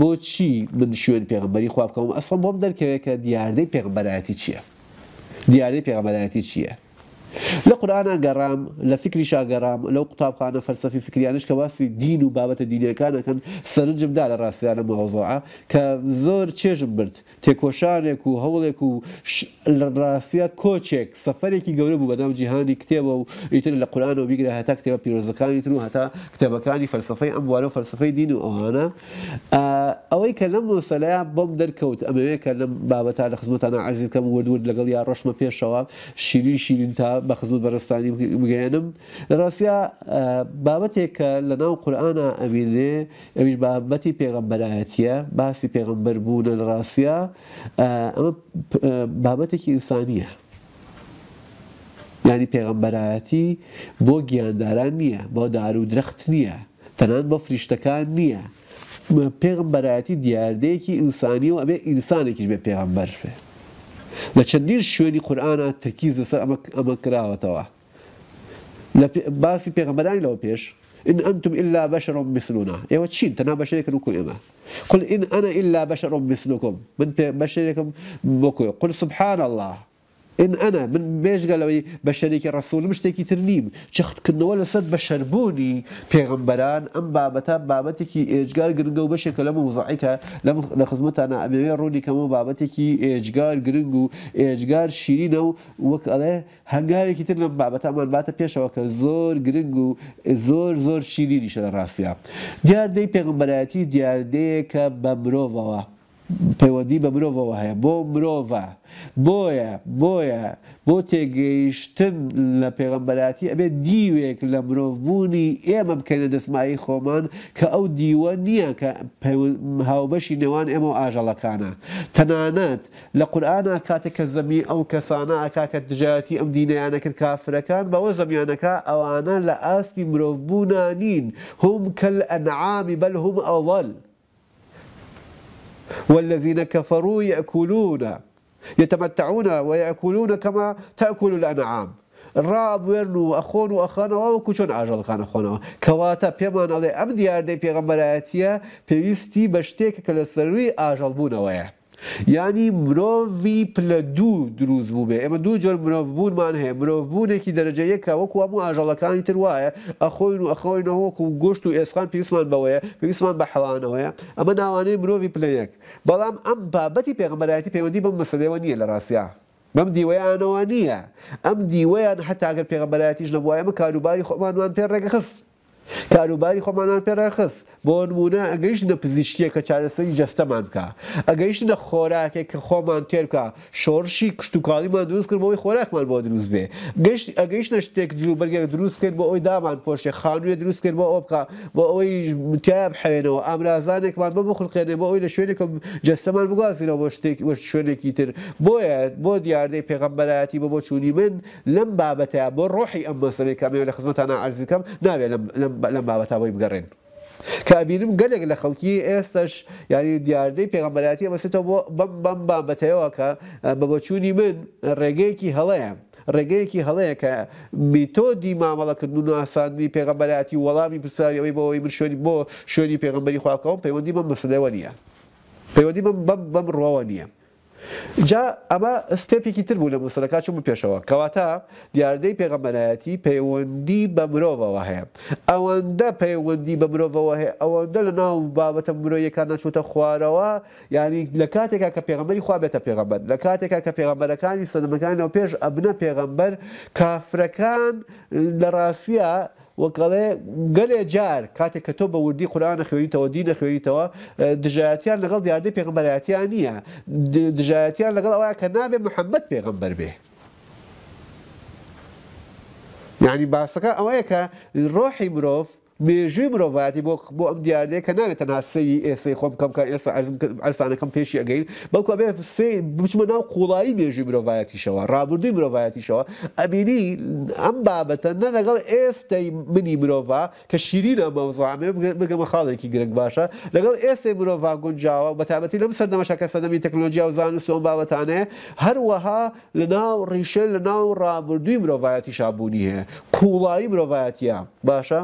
بۆچی من شوێن پێغمبەری خوابکەم ئەسم بۆم دەرکەوێت کە دیاردەی پێغمبەرەتی چییە؟ دیاردەی پێغمبەرەتی چییە؟ لە قورآە گەڕام لە فکری شاگەڕام لەو قوتابخانە فەرسەفی فکریانش کە واسی دین و بابەتە دینەکانەکەن سەرنجمدا لە ڕاستیانە مەوەزۆعە کە زۆر چێژم برد تێکۆشارێک و هەوڵێک و ڕاستیات کۆچێک سەفەرێکی گەورە بوو بەناو جیهانی کتێبە و ئیتر لە قورآانەوە بیگرە هەتا کتێبە پیرۆزەکانی تر و هەتا کتێبەکانی فەرسەفەی ئەموارە و فەرسەفەی دین و ئەوانە ئەوەی کە لەم وسەلەیە بەم دەرکەوت ئەمەوەیە کە لەم بابەتە لە خزمەتانە عزیکەم وردورد لەگەڵ یا ڕۆشمە پێشەوە شیری شیرین تا بە خزمت بەرستانی بگەێنم لە ڕاستیا بابەتێک کە لە ناو قورآە ئەمینێ ئەویش بابەتی پێغمبەرایەتە باسی پێغمبەر بوونە لە ڕاستیا ئەمە بابەتێکی ئینسانیە. ینی پێغمبەرایەتی بۆ گیانداران نییە بۆ دار و درەخت نییە تەنان بۆ فریشتەکان نییە پێغمبەرایەتی دیاردەیەکی ئینسانی و ئەبێ ئینسانێکیش بێ پێغمبەر بێت لە چەندین شوێنی قورآە تەکیز لەسەر ئەمە کراوەتەوە باسی پێغەمەدانی لو بيش إن أنتم إلا بشر مثلنا إيوا تشين تنا بشر نكو إما قل إن أنا إلا بشر مثلكم من بشركم بكو قل سبحان الله ئین ئەنا من بێژگەلەوەی بە شەرێکی ڕسوولم شتێکی تر نیم چختکردنەوە لەسەر بە شەربوونی پێغمبەران ئەم بابەتە بابەتێکی ئێجگار گرنگە و بەشێکە لەمە وزعیکە لە خزمەتانە ئەبێوێ ڕوونی کەمە بابەتێکی ئێجگار گرنگ و ئێجگار شیرینە و وەک ئەڵێ هەنگارێکی تر لەم بابەتمان باتە پێشەوە کە زۆر گرنگ و زۆر زۆر شیرینیشە لە ڕاستیا دیاردەی پێغمبەرەتی دیاردەیەکە بە مرۆڤەوە. پەیوەندی بە مرۆڤەوە هەیە بۆ مرۆڤ بۆیە بۆیە بۆ تێگەیشتن لە پێغەمبەراتی ئەبێت دیوێک لە مرۆڤبوونی ئێمە بکەنە دەسمایی خۆمان کە ئەو دیوە نییە کە هاوبەشی نێوان ئێمە و ئاژەڵەکانە تەنانەت لە قورآە کاتێک کە زەمی ئەو کەسانە ئاکاکە دجاتی ئەم دینیانە کرد کافرەکان بەوە زەمیانەکە ئەوانە لە ئاستی مرۆڤبوونانین هەم کەل ئەنعامی بەل هەم ئەوڵ. والذين كفروا يأكلون يتمتعون ويأكلون كما تأكل الأنعام راب ورنو اخون اخانا و کوچن اجل خان اخونا كواتا بيمان علي ام دیار دی پیغمبراتیه پیوستی بشته که اجل ینی مرۆڤوی پلە دوو دروست بوو بێ ئێمە دوو جۆر مرۆڤ بوونمان هەیە مرۆڤ بوونێکی دەرەجە یەکە وەکو هەموو ئاژەڵەکانی تر وایە ئەخۆین و ئەخۆینەوەکو گۆشت و ئێسخان پێویستمان بەوەیە پێویستمان بە حەوانەوەیە ئەمە ناوانەی مرۆڤی پلەیەک بەڵام ئەم بابەتی پێغمبەرایەتی پەیوەندی بەم مەسەدەوە نییە لە ڕاستیا. بەم دیوەیانەوە نییە ئەم دیوەیان هەتاگەر پێغمبەرایەتیش نەبووە ئەمە کاروباری خۆمانوان پێ ڕێگەخست کاروباری خۆمانان پێراخست بۆ نمونە ئەگەیشت نە پزیشکیە کە چارەسەری جەستەمان بکە ئەگەیشت نە خۆراکێک کە خۆمان تێرکە شۆرشی کشتتوکاڵیمان دروست کردەوەی خۆراکمان بۆ دروست بێ گەشت ئەگەیشتە شتێک جلوبەرگێک دروست کرد بۆ ئەوی دامان پۆشێ خانوێ دروست کرد بۆ ئەو بکە بۆ ئەوەی متیاب حوێنەوە ئامرازانێکمان بە بخڵقێنێ بۆ ئەوی لە شوێنێکم جەستەمان بگوازینەوە بۆ شتێک شوێنێکی تر بۆیە بۆ دیاردەی پێغمبەرایەتی بە بۆ چوونی من لەم بابەتە بۆ ڕۆحی ئەم مەسلەی کامێ لە خزمەتانە ئازیکەم ناوێت لەم لە بابەتەوەی بگەڕێن. کابینم گەلێک لە خەڵکی ئێستش یاری دیاردەی پێغمبەتی مەسێتەوە بۆ بم بم بابەتەوە کە بە بۆچووی من ڕێگەیەکی هەڵەیە. ڕێگەیەکی هەڵەیە کە میتۆدی مامەڵەکردن و ئاساندی پێغمبەتی وەڵامی پرساریەوەی بەوەی من شوێنی بۆ شوێنی پێغمبەری خواکەوم پەیوەندی بە مەسدەوە نیە. پەیوەندی بم بەم ڕۆوە نییە. جا ئەمە ستێپێکی تر بوو لە مووسەکە چوم پێشەوە کەواتە دیاردەی پێغەمەلایەتی پەیوەندی بە مرۆڤەوە هەیە ئەوەندە پەیوەندی بە مرۆڤەوە هەیە ئەوەندە لە ناو بابەتە مرۆیەکان نەچوتە خوارەوە ینی لە کاتێکا کە پێغمبەری خوا بێتە پێغمبەر لە کاتێکا کە پێغمبەرەکانی سەدمەکانەوە پێش ئەبنە پێغمبەر کافرەکان لە ڕاستە وەکڵێ گەلێ جار کاتێک کە تۆ بە وردی قورانە خوێیتەوە دی نەخوێیتەوە دژایەتیان لەگەڵ دیاردەی پێغمبەرەتیان نییە دژایەتیان لەگەڵ ئەوە کە نابێ محەممەد پێغمبەر بێ. یعنی باسەکە ئەوەیە کە ڕۆحی مرۆڤ مێژوی مرۆڤایەتی بۆ بۆ ئەم دیارەیە کە ناوێتە ناسەوی ئێسی خۆم کەم کە ئێستا ئەسانەکەم پێشی ئەگەین بەڵکو بێ بچمە ناو قوڵایی مێژوی مرۆڤایەتیشەوە ڕابردووی مرۆڤایەتیشەوە ئەبینی ئەم بابەتە نە لەگەڵ ئێستای منی مرۆڤ کە شیرینە مەوزامێ بگەمە خاڵێکی گرنگ باشە لەگەڵ ئێستی مرۆڤ گونجاوە بەتابەتی لەم سەردەمەشە کە سەدەمی تەکنۆلژیا و زانست ئەم بابەتانێ هەروەها لە ناو ڕیشە لە ناو ڕابردووی مرۆڤایەتی شابوونی هەیە قوڵایی مرۆڤایەتیە باشە؟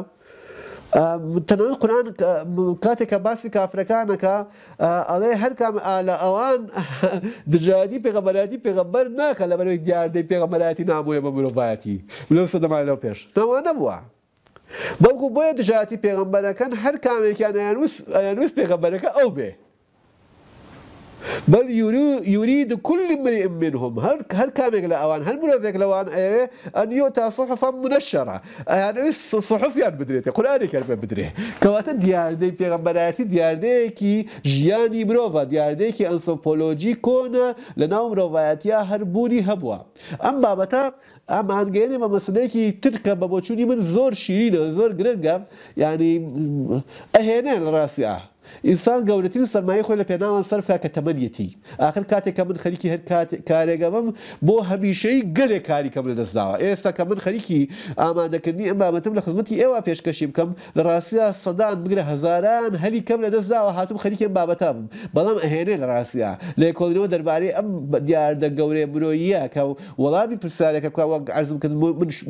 تەنانەت قورآن کاتێککە باسی کافرەکانەکە ئەڵێ هەرکام لە ئەوان دژادی پێغەبەراتی پێغەبەر ناکە لە بەرەوەی دیاردەی پێغەمەراتی نامویە بە مرۆڤایەتی لەو سەدەمان لەو پێش ناوە نەبووە. بەڵکو بۆیە دژاتی پێغمبەرەکەن هەر کامێکیان یانوس پێغەبەرەکە ئەو بێ. بل يريد كل امرئ من منهم هل هل كامل لأوان هل منافق لوان أيه أن يؤتى صحفا منشرة يعني صحفيان يقول انا كلمه بدريه كواتا دياردي ديار دي كي جياني ديار دي كي انسوبولوجي كونا لناو مروفاياتيا هربوني هبوا اما بتا اما ان جيني ما كي بە بابوتشوني من زور شيرين زور گرنگە يعني اهينا لە ئینسان گەورەترین سەرمایی خۆی لە پێناوان سەرفا کە تەمەنیەتی ئاخر کاتێککە من خەریکی هەر کارێگەمم بۆ هەمیشەی گەرێک کاریکەم لە دەستداوە ئێستا کە من خەریکی ئامادەکردنی ئەم بابەتم لە خزمەتی ئێوە پێشکەشی بکەم لە ڕاستیا سەدان بگرە هزاران هەلی کەم لە دەستداوە هاتم خەریکم بابەتم بەڵام ئەهێنێ لە ڕاستیا لە کۆبینەوە دەربارەی ئەم دیاردە گەورەیە مرۆییە کە وەڵامی پرسیارێکە کوواوەک ئازم کرد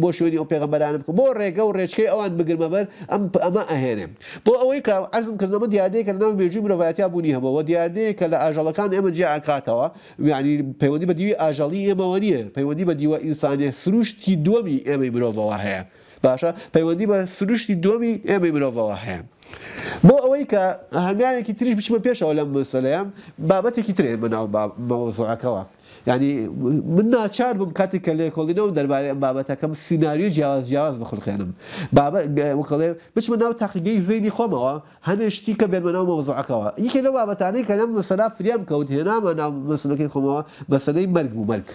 بۆ شوێنی ئەو پێغەمبەرانم بۆ ڕێگە و ڕێچکەی ئەوان بگرمەبەر ئەم ئەمە ئەهێنێ بۆ ئەوەی کا ئازم کردەمە دیاردێک دیاردەیەکە ناو مێژوی مرۆڤایەتیا بوونی هەمەوە دیاردەیە کە لە ئاژەڵەکان ئێمە جیاکاتەوە میانی پەیوەندی بە دیوی ئاژەڵی ئێمەوە نیە پەیوەندی بە دیوە ئینسانە سروشتی دووەمی ئێمەی مرۆڤەوە هەیە باشە پەیوەندی بە سروشتی دووەمی ئێمەی مرۆڤەوە هەیە بۆ ئەوەی کە هەنگایەکی تریش بچمە پێشەوە لەم مسلەیە بابەتێکی ترێن بەناو مەوەزڕەکەەوە ینی من ناچار بم کاتێک کە لێ کۆڵینەوە دەربارەی ئەم بابەتەکەم سینناریو جیاواز جیاواز بخلخێنم بابەتڵێ بچمە ناو تاقیگەی زینی خۆمەوە هەنێ شتی کە بێن بەناو مەوزعەکەەوە یکی لەو بابەتانەی کە لەم مەسەلا فریام کەوت هێنامە ناو مەسلەکەی خۆمەوە بەسەدەی مەرگ و مەرگ.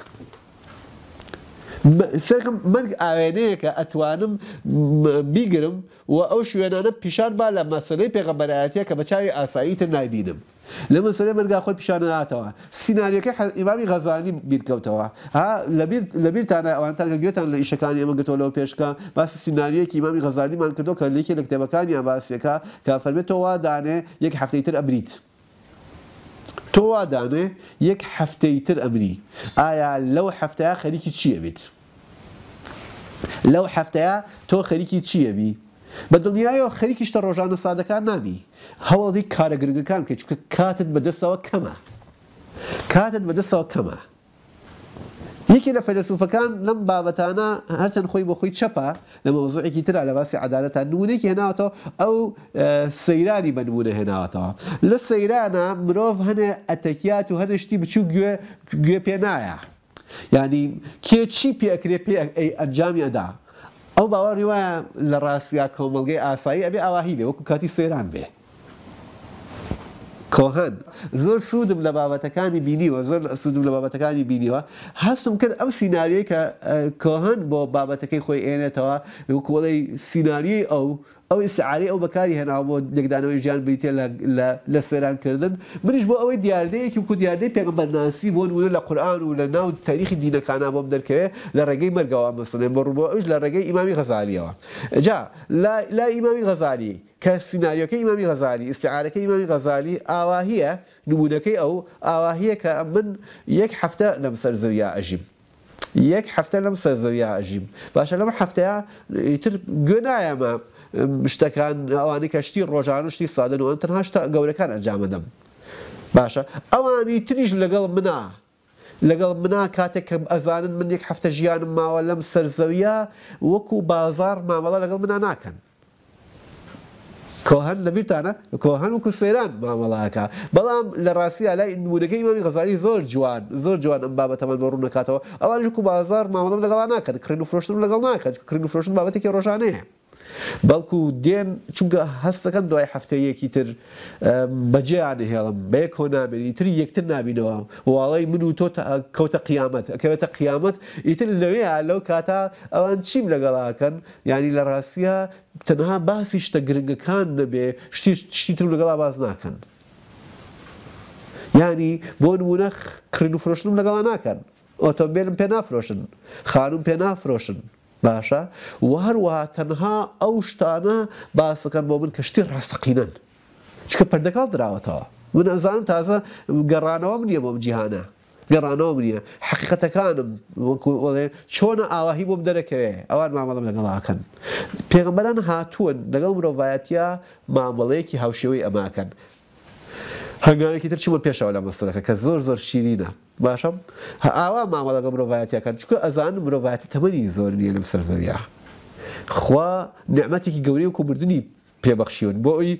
سەرم مەرگ ئاوێنەیە کە ئەتوانم بیگرم و ئەو شوێنانە پیشان با لە مەسلەی پێغەمبەرایەتە کە بە چاوی ئاساییتە نایبینم. لە مەسەرە بەرگا خۆی پیشانەهاتەوە سیناریەکە ئیمامی غەزانی بیرکەوتەوە لەبییرتانە ئەوان تا گوێتان لە ئیشەکانی ئەمە گەتۆلەوە پێشکە باسی سیناریەکی ئیمامی غەزانیمان کردو کە لێکی لە کتێبەکانی ئەباسیەکە کە فەرمێتەوە دانێ یەک هەفتەی تر ئەبریت. تۆ وادانێ یەک هەفتەی تر ئەمری ئایا لەو هەفتەیە خەریکی چییە بێت لەو هەفتەیە تۆ خەریکی چییە بی؟ بە دڵنیایەوە خەریکیشتە ڕۆژانە سادەکان نامی هەوڵی کارەگرگەکان کە چکە کاتت بەدەستەوە کەمە کاتت بەدەستەوە کەمە یەکی لە فەلسوفەکان لەم بابەتانە هەرچەند خۆی بۆ خۆی چەپە لە مۆزوعێکی تررا لە باسی عدالەتە نوونێکی هێناوەوە ئەو سەیرانی بەنمونە هێناوەتەوە لە سەیرانە مرۆڤ هەنێ ئەتەکیات و هەنشتی بچوو گوێ گوێ پێ نایە ینی کێ چی پێکرێ پێ ئەنجامی ئەدا ئەو باوەڕی وایە لە ڕاستیا کۆمەلگەی ئاسایی ئەبێ ئاواهی بێ وەکو کاتی سێران بێ کۆهن زۆر سوودم لە بابەتەکانی بینیوە زۆر سوودم لە بابەتەکانی بینیوە هەستم کرد ئەم سینناریە کە کۆهن بۆ بابەتەکەی خۆی ئێنێتەوە کۆڵی سینناریی ئەو ئەو ئسعاری ئەو بەکاری هێناوە بۆ دەگدانەوەی ژیان بریتە لە سێرانکردن منیش بۆ ئەوەی دیاردەیەکی و دیاردەی پێغمبەرناسی بۆ نوە لە قورآان و لە ناو تاریخی دینەکانە بۆم دەکەوێت لە ڕێگەی مەرگەوە مەسنێ بە ڕووبەوەش لە ڕێگەی ئیمامی غەزالیەوە جا لا ئیمامی غەزالی کە سناریۆەکەی ئیمامی غەزالی استعارەکە ئیمامی غەزالی ئاواهیە نمونونەکەی ئەو ئاواهەیە کە من یەک هەفتە لەم سەر زەویا ئەژیم. یەک هەفتە لەم سەرزەویا ئەژیم باشە لەم هەفتەیە ئیتر گوێنایەمە شتەکان ئەوانی کەشتی ڕۆژان شتی سادەنەوەن تەنها گەورەکان ئەنجامەدەم باشە ئەوانی تریش لەگەڵ منە لەگەڵ منا کاتێک کە ئەزانن من یەک هەفتە ژیانم ماوە لەم سەرزەویە وەکو بازار مامەڵە لەگەڵ منە ناکەن کۆهن لەبییرتانە کۆهن و ما ملاكا بلام لراسي على لای نمونەکەی امام غزالي زور جوان زور جوان ام بابا بە ڕوون نکاتەوە ئەوان جوكو بازار ما لەگەڵ ناکەن كرينو فروشن فرۆشتن كرينو فروشن بابا تكي روشانيه بەڵکو دێن چونکە هەستەکەن دوای هەفتەیەکی تر بەجێیانە هێڵم بە کۆ نابێن ئیتر یەکتر نبینەوە واڵی من و تۆ کەوتە قیامەت ئەکەوێتە قیامەت ئیتر لەوەیە لەو کاتا ئەوان چیم لەگەڵاکەن ینی لە ڕاستیە تەنها باسی شتە گرنگەکان نەبێ شتیتر لەگەڵا باز ناکەن. ینی بۆ نمونە کردن و فرۆشتم لەگەڵا ناکەن ئۆتۆمبیلم پێ نافرۆشن خانم پێ نافرۆشن باشە و هەروەها تەنها ئەو شتانە باسەکەن بۆ من کەشتی ڕاستەقینن چکە پردەکڵ درراوەتەوە من ئەزانم تازە گەڕانەوە نییە بۆم جیهانە گەڕانەوە نیە حقیقەتەکانم چۆنە ئاواهی بۆم دەرەکەوێ ئەوان مامەڵم لەگەڵاکەن پێغمبەران هاتوون لەگەڵ مرۆڤایەتە مامەڵەیەکی هاوشێوەی ئەماکەن هەنگاوێکی تر چی بۆ پێشەوە لە مەسەکە کە زۆر زۆر شیرینە باشم ئاوا مامەڵەکە مرۆڤایەتەکان چکە ئەزان مرۆڤەتی تەمەنی زۆر نیە لەم سەرزەویا. خوا نعمەتێکی گەوری و کوبردننی پێبەخشیون بۆ ئەوی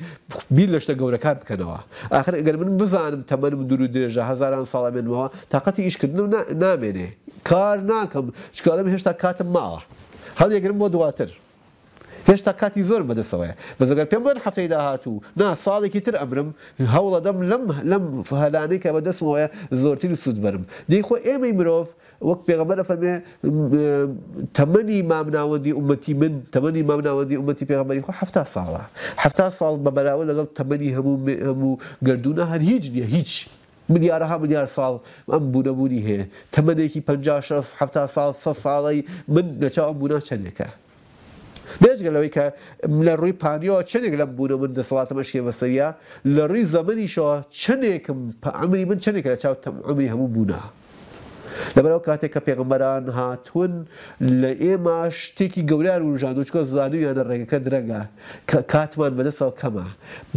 بیر لە شتە گەورەکان بکەنەوە آخر ئەگەر من بزانم تەمەن من دوور و درێژە هزاران ساڵامێنەوە تااقەتی ئیشکردن نامێنێ کار ناکەم چکارم هێشتا کاتم ماوە هەڵ یەگرم بۆ دواتر. هێشتا کاتی زور بەدەسەوەە بەس ئەگەر پێم بڵێن هەفتەی داهاتوو نا ساڵێکی تر ئەمرم هەوڵە دەم لەم لەم فهلانەی کە بەدەستمەوەە زۆرتری سوودبەرم دەی خۆ ئێمەی مرۆڤ وەک پێغەمەرە فەرمێ تەمەنی مامناوەندی عومەتی من تەمەنی مامناوەندی خو پێغەمەری خۆ هەفتا ساڵە هەفتا ساڵ بەبراوە لەگەڵ تەمەنی هەموو هەموو گردونە هەر هیچ نییە هیچ ملیارەها ملیار ساڵ ئەم بوونەبوونی هەیە تەمەێکی 50 سال ساڵی من لەچاو بوونا چەندێکە. بێزگە لەوەی کە لە ڕووی پانیەوە چندێک لەم بوونە من دەسەڵاتە مەشکێ بەسەریە لە ڕووی زەمەنیشەوە چندێکم ئەمری من چندێک لە چاو ئەمری هەموو بوونە. لەبەرەوە کاتێک کە پێغمبەران هاتوون لە ئێمە شتێکی گەوریان وژاندوچکە زانویانە ڕێگەکە درەنگە کە کاتمان بەدەسەڵ کەمە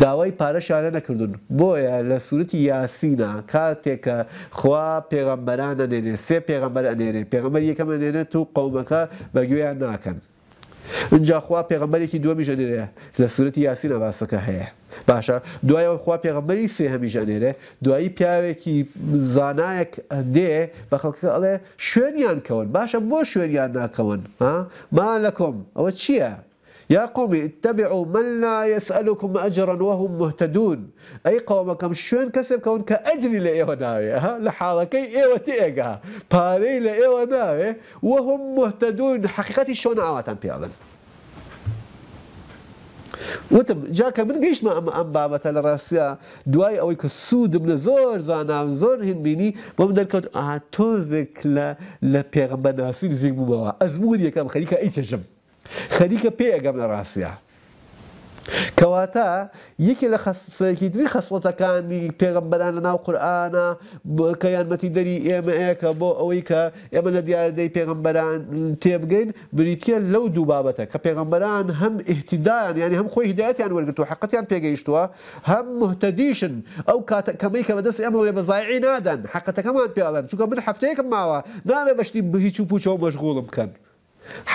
داوای پارەشانە نەکردون بۆیە لە سوورەتی یاسینە کاتێکە خوا پێغەمبەرانە نێنێ سێ پێغەمبەر ئەنێنێ پێغەمبەر یەکەمە نێنێت و قومەکە بەگوێیان ناکەن. اینجاخوا پێغمبەرێکی دووەمی ژەنێرە لە سورەتی یاسی لە باسەکە هەیە باشە دوایەوە خوا پێغمبەری سێهەمی ژەنێرە دوایی پیاوێکی زانایەک ئەندێ بە خەڵکە ئەڵێ شوێنیان کەون باشە بۆ شوێنیان ناکەون ما لە کۆم ئەوە چییە؟ يا قوم اتبعوا من لا يسألكم أجرا وهم مهتدون أي قومكم شون كسب كون كأجري لإيوة ناوي لحركي إيوة تيقها باري لإيوة ناوي وهم مهتدون حقيقة شون عواتا بيالا وتم جاك من قيش ما أم أم بابا تل راسيا دواي أو كسود من زور زانا زور هن بيني ما من ذلك آتوزك آه، لا لا بيغمبر ناسين زيك مبوا أزمون يكام خليك أي تجم خەریکە پێ ئەگەم لە ڕاستە. کەواتە یەکێ لە خەسەیەکی دری خەسڵەتەکانی پێغمبەران لە ناو قورآە کە یانمەتی دەری ئێمە ئەیەکە بۆ ئەوەی کە ئێمە لە دیارەدەی پێغمبەران تێبگەین بریتە لەو دوو بابەتە کە پێغمبەران هەم ئیهتیدان یعنی هەم خۆی هدایەتیان وەرگتو حقەتیان پێگەیشتووە هەم مهتەدیشن ئەو کاتەکەمەی کە بەدەست ئەمە لێ بەزایی نادەن حقەتەکەمان پیاڵەن چونکە من هەفتەیەکم ماوە نامێ بەشتی بهیچ و پوچەوە مەشغوڵم بکەن.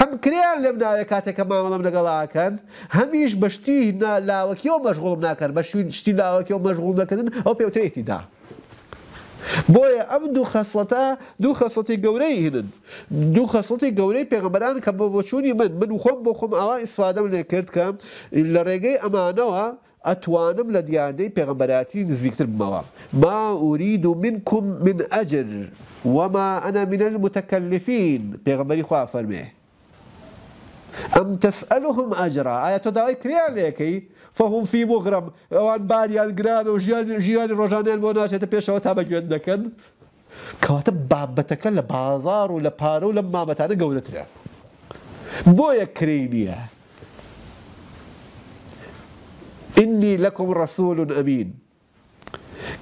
هەمکریان لەم ناوێ کاتێککە مامەڵم لەگەڵاکەن هەمیش بەشتی لاوەکی و مەشغڵم ناکەن بە شوین شتی لاوەکی و مەشغول دەکردن ئەو پێوتێتیدا. بۆیە ئەم دوو خەسڵەتە دوو خەسڵەتی گەورەی هێنن دوو خەسڵەتی گەورەی پێغمبەران کە بە بۆچووی من من و خۆم بۆ خۆم ئاوا ئیسفادەم لێ کرد کە لە ڕێگەی ئەمانەوە ئەتوانم لە دیاردەی پێغمبەراتی نزیکتر بمەوە ما ئورید و من کوم من ئەجر وما ئەنا منە متەکەلفین پێغمبەری خوا فەرمێ أم تسألهم أجرا آية دعوي كريان لكي فهم في مغرم وان باري قران وجيان جيان رجانين مناشة بيشو تابقين نكن كواتب بابتك لبازار ولبار ولما متانا قولتنا بويا كرينيا إني لكم رسول أمين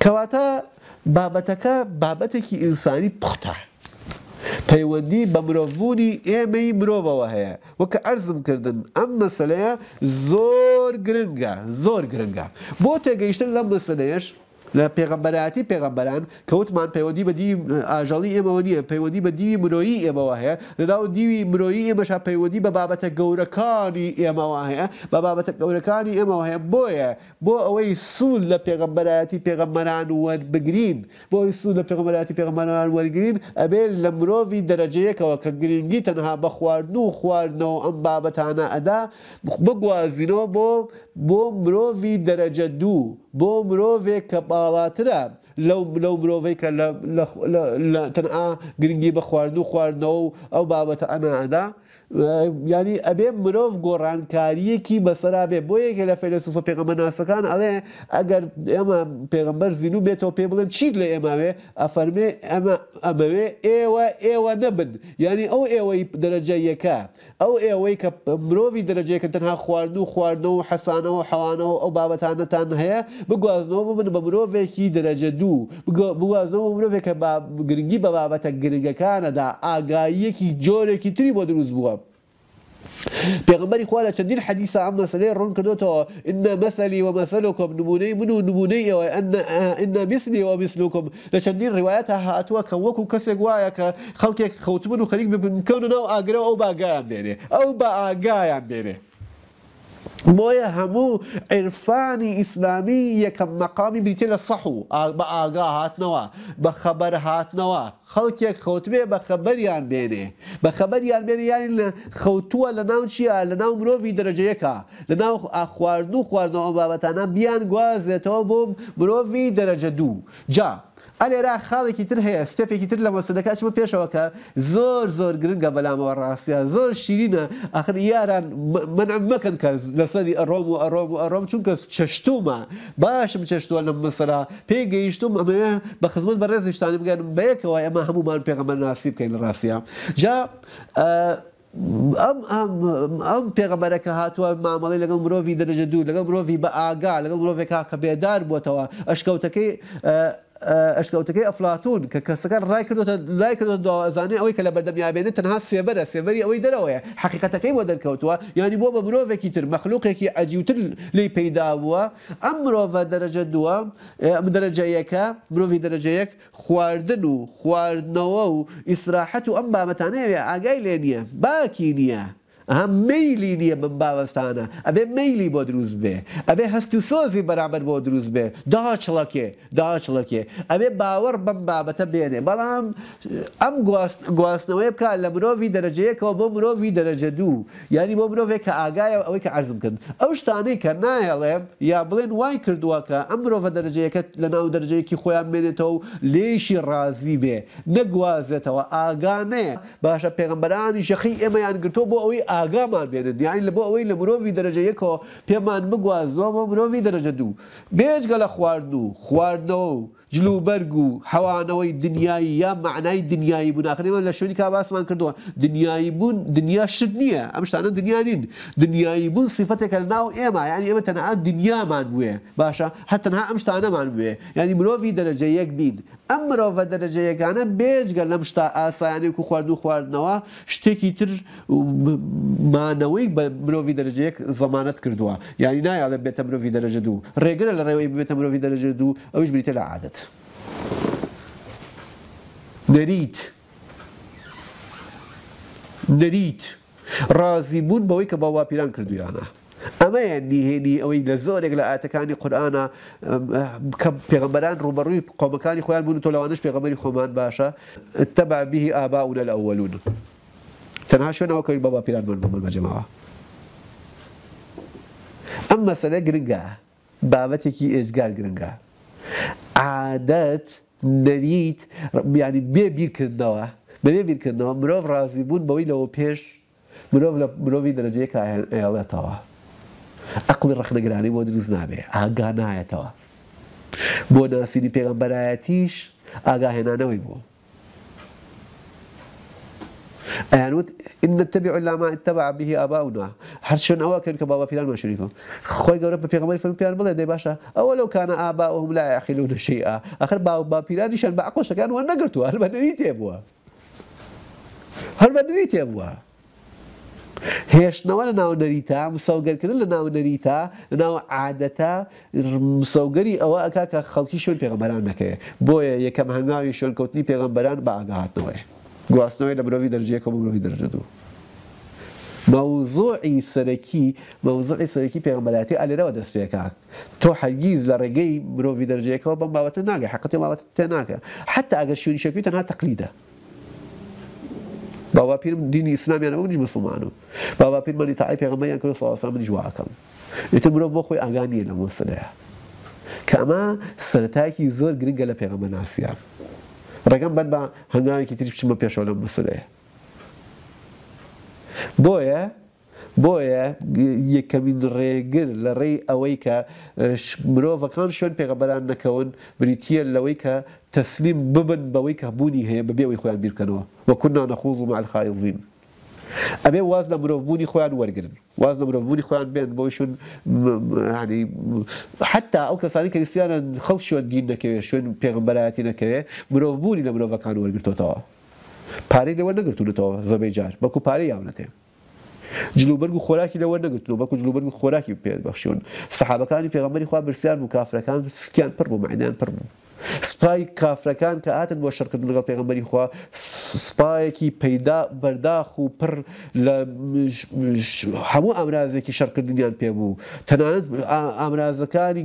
كواتا بابتك بابتك إنساني بخته پەیوەندی بە مرۆڤبوونی ئێمەی مرۆڤەوە هەیە وەکە ئەرزم کردن ئەم مەسلەیە زۆر گرنگە زۆر گرنگە بۆ تێگەیشتن لەم مەسلەیەش لە پێغمبەرەتی پێغمبەران کەوتمان پەیوەندی بە دی ئاژەڵی ئێمەوە نیە پەیوەندی بە دیوی مرۆیی ئێمەوە هەیە لەناو دیوی مرۆیی ئێمەشا پەیوەندی بە بابەتە گەورەکانی ئێمەوە هەیە بە بابەتە گەورەکانی ئێمەوە هەیە بۆیە بۆ ئەوەی سوول لە پێغمبەرەتی پێغەمبەران وەربگرین بۆی سوود لە پێغمبەرەتی پێغمبەران وەرگین ئەبێ لە مرۆڤی دەرەجەیەکەوە کە گرنگی تەنها بە خواردن و خواردنەوە ئەم بابەتانە ئەدا بگوازینەوە بۆ بۆ مرۆڤی دەرەجە دوو. بۆ مرۆڤێک کە باڵاترە لەو لەو مرۆڤێک کە تەنعا گرنگی بە خواردن و خواردنەوە و ئەو بابەتە ئەنادا ینی ئەبێ مرۆڤ گۆڕانکاریەکی بەسەرا بێ بۆ یەکێ لە فەیلسوفە پێغەمە ناسەکان ئەڵێ ئەگەر ئێمە پێغمبەر زین و بێتەوە پێ بڵێن چیت لە ئێماوێ ئەفەرمێ ئەمە ئەمەوێ ئێوە ئێوە نەبن ینی ئەو ئێوەی دەرەجە یەکە ئەو ئێوەی کە مرۆڤی دەرەجەیەکە تەنها خواردن و خواردنەوە حەسانەوە حەوانەوە ئەو بابەتانەتان هەیە بگوازنەوە ببن بە مرۆڤێکی دەرەجە دوو بگوازنەوە مرۆڤێک کە گرنگی بە بابەتە گرنگەکانەدا ئاگاییەکی جۆرێکی تری بۆ دروست بووە. پیغمبر خواله چندین حدیث عم مسئله رون کرد تا ان مثلی و مثلکم نمونه من و نمونه و ان ان مثلی و مثلکم لچندین روایت ها اتوا کوکو کسی گوایا ک خلق خوتمن و خلیق بمن کونه نو اگره او باگا بره او باگا بره بۆیە هەموو عرفانی ئیسلامی یەکەم مەقامی بریتە لە سەح و بە ئاگا هاتنەوە بە خەبەر هاتنەوە خەڵکێک خەوتبێ بە خەبەریان بێنێ بە خەبەریان بێنێ یانی لە خەوتووە لە ناو چییە لە ناو مرۆڤی دەرەجەیەکە لە ناو خواردن و خواردنەوە بابەتانە بیان گوازێتەوە بۆ مرۆڤی دەرەجە دوو جا ئەلێرا خاڵێکی تر هەیە ستپێکی تر لە مەسەدەکەش بۆ پێشەوە کە زۆر زۆر گرنگە بەلامەوە ڕاستیا زۆر شیرینە ئەخر یاران من مەکەن کە لەسەری ئەڕۆم و ئەڕۆم و ئەڕۆم چونکە چشتومە باشم چشتووە لە مەسرا پێی گەیشتوم ئەمەیە بە خزمەت بە ڕێزیشتانی بگەنم بەیەکەوە ئەمە هەمومان پێغەمە ناسی بکەین لە ڕاستیا جا ئەم ئەم پێغەبەرەکە هاتووە مامەڵی لەگەڵ مرۆڤ دەرەجە دوو لەگەڵ مرۆڤ بە ئاگا لەگەڵ مرۆڤێکا کە بێدار بووتەوە ئەشکەوتەکەی آه، اشکاوتکی افلاطون که کسکار رای کرد و لای کرد و دعازانه اوی که لبردم یابینه تنها سیبره سیبری اوی در اوی حقیقت کی بود در کوتوا یعنی يعني بابا مرو و مخلوق کی عجیبتر لي پیدا و امر و درجه دو آه، ام درجه یک مرو وی درجه یک خواردن و خواردن و اسراحت و ام ئەها میلی نییە من باوەستانە ئەبێ میلی بۆ دروست بێ ئەبێ هەست و سۆزی بەرامبەر بۆ دروست بێ داچڵکێ داچڵکێ ئەبێ باوەڕ بەم بابەتە بێنێ بەڵام ئەم گواستنەوەی بکە لە مرۆڤی دەرەجەیەکەوە بۆ مرۆڤی دەرەجە دوو یعنی بۆ مرۆڤێک کە ئاگایە ئەوەی کە ئازم کرد ئەو شتانەی کە نایەڵێم یا بڵێن وای کردووەکە ئەم مرۆڤە دەرەجەیەکە لە ناو دەرجەیەکی خۆیان بێنێتەوە و لێشی ڕازی بێ نەگوازێتەوە ئاگانێ باشە پێغمبەرانی شەخی ئێمەیان گرتۆ بۆ ئەوی ئا ئاگامان بێنن یانی لە بۆ ئەوەی لە مرۆڤی دەرەجە یەکەوە پێمان بگوازەوە بۆ مرۆڤی دەرەجە دوو بێژگە لە خواردن و خواردنەوە و جلوبەرگ و هەوانەوەی دنیایی یا معنای دنیایی بووناخنێمان لە شوێنی کا باسمان کردووە دنیایی بوون دنیا شت نییە ئەم شتانە دنیا نین دنیایی بوون سیفەتێکە ناو ئێمە یانی ئێمە تەنها دنیامان بووە باشە هەتەنها ئەم شتانەمان بێ ینی مرۆڤی دەرەجە یەک بین ئەم مرۆڤە دەرەجەیەکانە بێجگە لەم شتا ئاسایانی و خوارد و خواردنەوە شتێکی تر مانەوەی بە مرۆڤی دەرەجەیەک زەمانت کردووە یانی نایە لە بێتە مرۆڤی دەرەجە دوو ڕێگرە لە ڕێەوەی بێتە مرۆڤی دەرەجە دوو ئەوش بریتە لە عادەت. دەریت دەریت ڕازی بوون بەوەی کە باوا پیران کردویانە. ئەمەیە نیهێنی ئەوەی لە زۆرێک لە ئاەتەکانی قورآە کە پێغمبەران ڕوبەڕووی قۆمەکانی خۆیان بوون تۆلەوانش پێغمەری خۆمان باشە تەبابیهی ئابا و لە لە ئەوەلون. تەنها شوێنەوە بابا بەبا پیران بن بەمە بەجمەوە. ئەم مەسەلە گرنگە بابەتێکی ئێزگار گرنگە. عادەت، نەریت بیانی بێ بیرکردنەوە بەبێ بیرکردنەوە مرۆڤ ڕازی بوون بەوەی لەوە پێش مرۆڤ لە مرۆڤی دەرەجەیە ئێڵێتەوە ئەقلی ڕخنەگرانی بۆ دروست نابێ ئاگا نایەتەوە بۆ ناسینی پێغمبەرایەتیش ئاگاهێنانەوەی بوو يعني ان نتبع الا ما اتبع به اباؤنا هر شون او كان كبابا فلان ما شريكو خوي قرب بيغمر فلان بيان بلا دي باشا او لو كان اباؤهم لا يعقلون شيئا اخر باو با فلان شان بعقوش كان وانا قرتوا هل بدني تيبوا هل بدني تيبوا هێشتنەوە لە ناونەریتا مساوگەرکردن لە ناونەریتا ناو عادەتا مساوگەری ئەوە ئەکا کە خەڵکی شوێن پێغمبەران نەکەێ بۆیە یەکەم هەنگاوی شوێنکەوتنی پێغمبەران بە ئاگاهاتنەوەی گواستنەوەی لە برۆوی دەرجەکە بۆ برۆوی دەرجە دوو. مەوزۆعی سەرەکی مەوزۆعی سەرەکی پێغمەلاتی ئەلێرەوە دەستێکاک تۆ هەرگیز لە ڕێگەی مرۆڤی دەرجەکەەوە بەم باوەتە ناگە حقەتی ماوەت تێ ناکە حتا ئەگە شوریشەکوی تەنها تەقلیدە. بابا پیرم دینی ئسلامیانەوە نیش مسلمانم باوا پیرمەنی تاعی پێغمەیان کە ساواسا منیش واکەم. ئیتر مرۆڤ بۆ خۆی ئاگانیە لە مۆسلەیە. کە ئەمە سەرتاکی زۆر گرنگە لە پێغەمە ڕێگەم بەر بە هەنگاوێکی تری بچمە پێشەوە لەم مسلەیە بۆیە بۆیە یەکەمین ڕێگر لە ڕێی ئەوەی کە مرۆڤەکان شوێن پێغەبەران نەکەون بریتە لەوەی کە تەسلیم ببن بەوەی کە بوونی هەیە بەبێەوەی خۆیان بیرکەنەوە وەکونا نەخوز و مع الخایزین ئەبێ واز لە مرۆڤبوونی خۆیان وەرگن واز لە مرۆڤبوونی خۆیان بێن بۆیشون حتا ئەو کەسانی کە ئیسیانە خەڵ شوێن دین نەکەوێت شوێن پێغمبەرایەتی نەکەوێت مرۆڤبوونی لە مرۆڤەکان وەرگتوتەوە پارەی لەوە نەگرتونێتەوە زەبێ جار بەکو پارەی یاونەتێ جلوبرگ و خۆراکی لەوە نەگرتون بەکو جلوبرگ و خۆراکی پێ بەخشیون سەحابەکانی پێغمبەری خوا برسیان و کافرەکان سکیان پڕ بوو معنیان پڕ بوو سپای کافرەکان کە هاتن بۆ شەرکرد لەگەڵ پێغمبەری خوا سپایەکی پەیدا بەرداخ و پڕ هەموو ئامرازێکی شەرکردنیان پێبوو تەنانەت ئامرازەکانی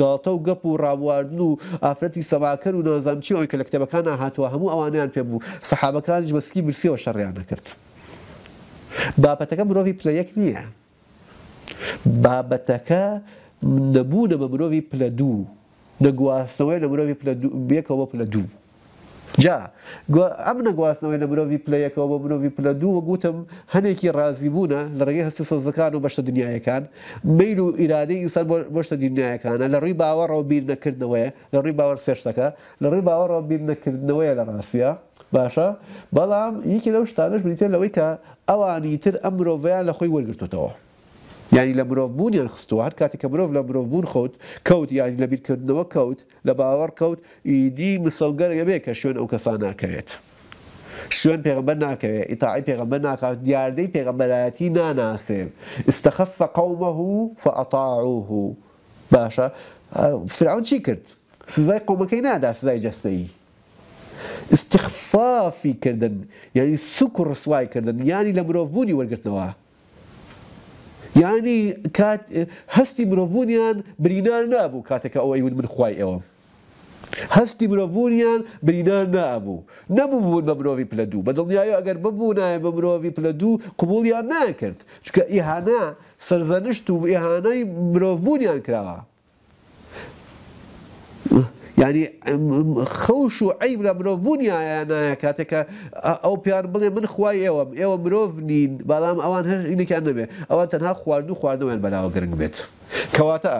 گاڵتە و گەپ و ڕابواردن و ئافرەتی سەماکەر و نازانچی ئەوی کە لە کتێبەکانە هاتووە هەموو ئەوانیان پێبوو سەحابەکانیش بەسکی برسیەوە شەڕیانە کرد. بابەتەکە مرۆڤی پلەیەک نییە. بابەتەکە نەبوو نە بە مرۆڤی پلە دوو. لە گواستنەوەی لە مرۆوی بێکەوە پلە دوو. جا ئەم نەگواستنەوەی لە مرۆوی پلەیەکەوە بە مرۆوی پلە دووە گوتم هەنێکی رازیبوونە لە ڕێگەی هەست سەزەکان و بەشتە دنیایەکان میل و ئیرادەی ئینسان بەشتە دنیایەکانە لە ڕووی باوەڕەوە بیر نەکردنەوەیە لە ڕووی باوەڕ سێشتەکە لە ڕووی باوەڕەوە بیر نەکردنەوەیە لە ڕاستە باشە بەڵام یەکی لەو شتانش بریتێن لەوەی کە ئەوانی تر ئەم مرۆڤیان لە خۆی وەرگرتوتەوە. يعني لە مرۆڤبوونیان خستووە هەر كاتي کە مرۆڤ لە خوت كوت يعني یانی لە بیرکردنەوە كوت لە باوەڕ کەوت ئیدی مسەڵگەرگە بێ او كسانا ئەو کەسان ناکەوێت. شوێن پێغمبەر ناکەوێت ئیتاعی پێغمبەر ناکات دیاردەی استخف قومه فأطاعوه باشا فرعون چی کرد سزای كي نادا سزای جستایی استخفافي كردن يعني سكر و كردن يعني لمروف بوني مرۆڤبوونی ینی هەستی مرۆڤبوونیان برینان نابوو کاتێکە ئەوەی ود من خخوای ئێوە. هەستی مرۆڤبوونیان برینان نابوو نەبووبوون بە مرۆڤی پلە دوو بە دڵنیایە ئەگەر ببوونایە بە مرۆڤی پلە دوو قوبولیان ناکرد چکە ئیهانا سەرزەنشت و ئیهانەی مرۆڤبوونیان کراوە. ینی خەوش و عیب لە مرۆڤ بوونیایە نایە کاتێکە ئەو پیان بڵێ من خوای ئێوەم ئێوە مرۆڤ نین بەڵام ئەوان هەرینێکیان نبێ ئەوان تەنها خواردن و خواردنەوەیان بەلاوە گرنگ بێت کەواتە.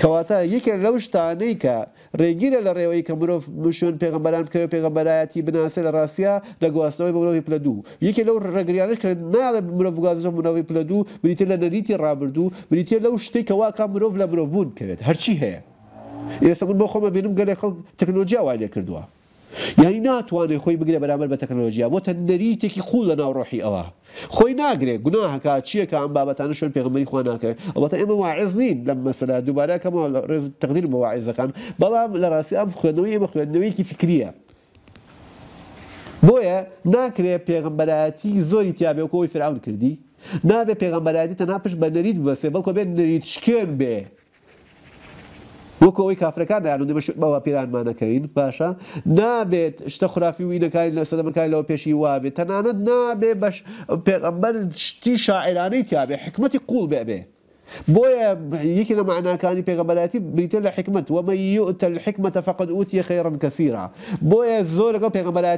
کەواتە یەکێک لەو شتانەی کە ڕێگیرە لە ڕێەوەی کە مرۆڤ مشون پێغمبەران بکەوە پێغمبەرایەتی بناسە لە ڕاستیا دەگواستنەوەی بەڵەوەی پلە دوو یەکێ لەو ڕێگریانش کە ناڵە مرۆڤگازە منەوەی پلە دوو بریتە لە نەریتی ڕابردوو بریتە لەو شتێک کەواکە مرۆڤ لە مرۆڤ بوون کەوێت هەرچی هەیە ئێستا من بۆ خۆمە بینم گەلێک خەڵ تەکنۆلژیا وای لێ کردووە یعنی ناتوانێت خۆی بگرێ بەرامبەر بە تەکنۆلژیا بۆ تەنەریتێکی خوو لە ناوڕۆحی ئەوە خۆی ناگرێت گوناهکە چیەکە ئەم بابەتانە شوێن پێغمەری خۆ ناکەێت ئەوەتە ئێمە واعز نین لە مەسەلا دووبارەکەمەوە ڕێز تەقدیر مەواعزەکان بەڵام لە ڕاستی ئەم خوێنەوەی ئمە خوێندنەوەیکی فکریە. بۆیە ناکرێت پێغمبەرەتی زۆری تیاابێکەوەی فراون کردی نابێت پێغمبەرەتی تەناپش بە نەریت بەسێ بەڵکو بێت نەریت شکێن بێ. وەکو ئەوی أنا نیان دەمەشبەوە پیرانمانەکەین باشە نابێت شتە خراپی و اینەکانی لە سەدەمەکانی لەوە پێشی وابێت تەنانەت نابێ بەش پێغمبەر شتی شاعرانەی تیاابێ حکمەتی قوڵ بێبێ. بۆیە یەکی لە معناکانی پێغەبەتی بریتە لە حکمت ومە یوتە حکمتە فقد وتی خێرم کەسیرا بۆیە زۆر لەگە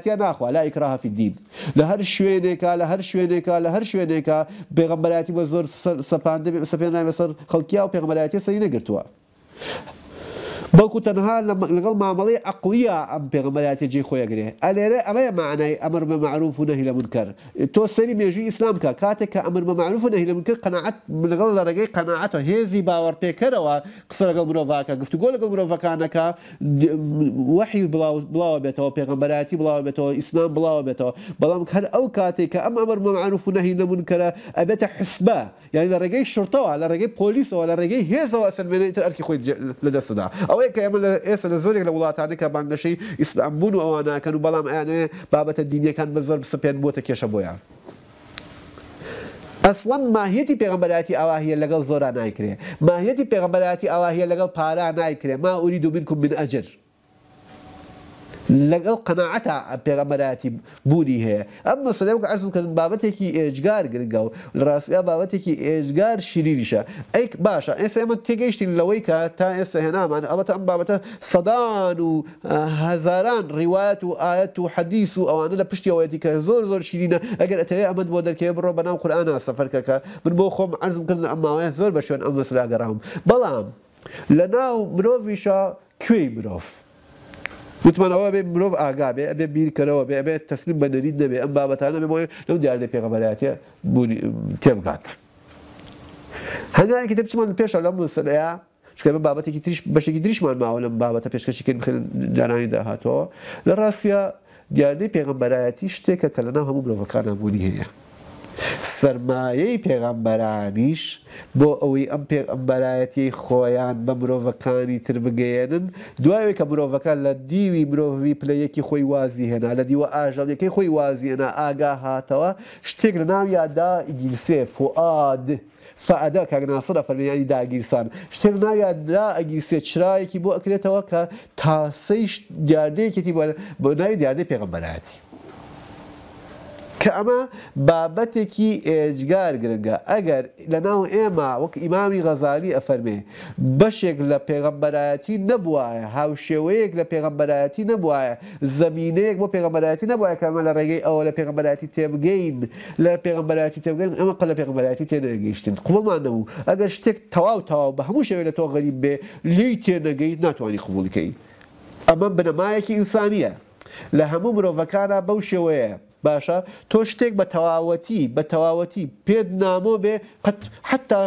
أنا ناخوا لا ئیکراهافی أنا لە هەر شوێنێکا لە هەر شوێنێکا لە لهر شوێنێکا پێغمبەتی بە زۆر سەپاندە سەپێنای بەسەر خەڵکیا خلقيا پێغمبەتی سيني قرتوا بلكو تنها لگل معاملة عقلية أم بيغمرات جی خويا قريه الیره أما معنای أمر به معروف بمعروف ونهي لمنكر تو سری يجي إسلام که كا که أمر به معروف و بمعروف ونهي قناعت لگل لرگی قناعت و هزی باور پیکر و قصر لگل گفته لقل مروفاكا قفتو قول لقل مروفاكانكا وحي بلاو بيتو بيغمراتي بلاو بتو إسلام بلاو بتو بلام كان أو که أم أمر به معروف بمعروف ونهي لمنكر آبته حسبة یعنی يعني لرگی شرطه ولا رقي بوليس ولا رقي هيزة وأسن من أنت ارکی خوی لدست الصداع ئەوەیە کە ئێمە لە ئێستا لە زۆرێک لە وڵاتانی کە بانگەشەی ئیسلامبوون و ئەوانناکەن و بەڵام ئەیانێ بابەتە دینیەکان بە زۆر سپێن بۆتە کێشە بۆیان. ئەسڵەن ماهەتی پێغمبەراتی ئاواهە لەگەڵ زۆرا نایکرێ ماهەتی پێغمبەراتی ئاواهە لەگەڵ پارا نایکرێ ما ئوری دوبین کوم من ئەجر. قناعت پیغمبراتی لەگەڵ اما پێغەمەراتی بوونی هەیە ئەم مەسلەی ئەرزکردن بابەتێکی ئێجگار گرنگە و ڕاستیا بابەتێکی اجگار شیریشە ایک باشه. این سه من لەوەی لواک تا این سه هێنامان ئەوەتە ئەم بابەتە سەدان و هزاران روایت و آیات و حەدیث و آوانه لپشتی ئەوانە لە پشتی ئەوەتی کە زۆر زۆر شیرینە ئەگەر ئەتەوێ ئەمەد بۆ دەرکەوێ بڕۆ بەناو قورآنا سەفەرکەکە من با خم خۆم ئەرزمکردن اما زۆر زور بشه. ئەم مەسلا گەڕاوم بەڵام لە ناو مرۆڤیشە کوێی مرۆڤ وتمان آگاه به مرۆڤ میر کرده و به بێ تسلیم تەسلیم بە نەرید نەبێ ئەم بابەتانە بێ نم دیار لە پێغەمەلاتە تێبگات. هەنگانێکی دەچمان پێشە لەم سەرەیە من بە بابەتێکی تریش بەشێکی دریشمان ماوە لەم بابەتە پێشکەشیکردن دانانی داهاتەوە لە ڕاستە دیاردەی پێغمبەرایەتی شتێکە کە لەنا همون مرۆڤەکانە بوونی هەیە. سەرمایەی پێغەمبەرانیش بۆ ئەوەی ئەم پێغەمبەرایەتی خۆیان بە مرۆڤەکانی تر بگەێنن دوایێ کە مرۆڤەکان لە دیوی مرۆڤوی پلەیەکی خۆی وازی هێنا لە دیوە ئاژەڵیەکەی خۆی وازیێنا ئاگا هاتەوە شتێک لە ناویادا ئینگلیسێ فعاد. فعدا کەگناسەدا فەرمیانی داگیرسان شتێک ناویادا ئەگیرسێ چرایەکی بۆ ئەکرێتەوە کە تاسەی دیاردەیەکێتی بۆ ناوی دیاردەی پێغمبەراتی. کە ئەمە بابەتێکی ئێجگار گرنگە ئەگەر لە ناو ئێمە وەک ئیمامی غەزاری ئەفەرمێ بەشێک لە پێغەمبەرایەتی نەبووایە هاوشێوەیەک لە پێغەمبەرایەتی نەبووایە زمینەیەک بۆ پێغەمبەرایەتی نەبووە کەمە لە ڕێگەی ئەوە لە پێغمبەراتی تێبگەین لە پێغمبەراتی تێبگەین ئەمە قە لە پێغمبەراتی تێنەگەیشتن قوڵمان نەبوو ئەگەر شتێک تەواو تەواو بە هەموو شێوێ لە تۆ غەریب بێ لی تێنەگەی ناتوانانی قوبولکەی ئەمە بنەمایەکی ئینسانیە لە هەموو مرۆڤەکانە بەو شێوەیە باشە تۆ شتێک بە تەواوەتی بە تەواوەتی پێت نامۆ بێ قەت حتا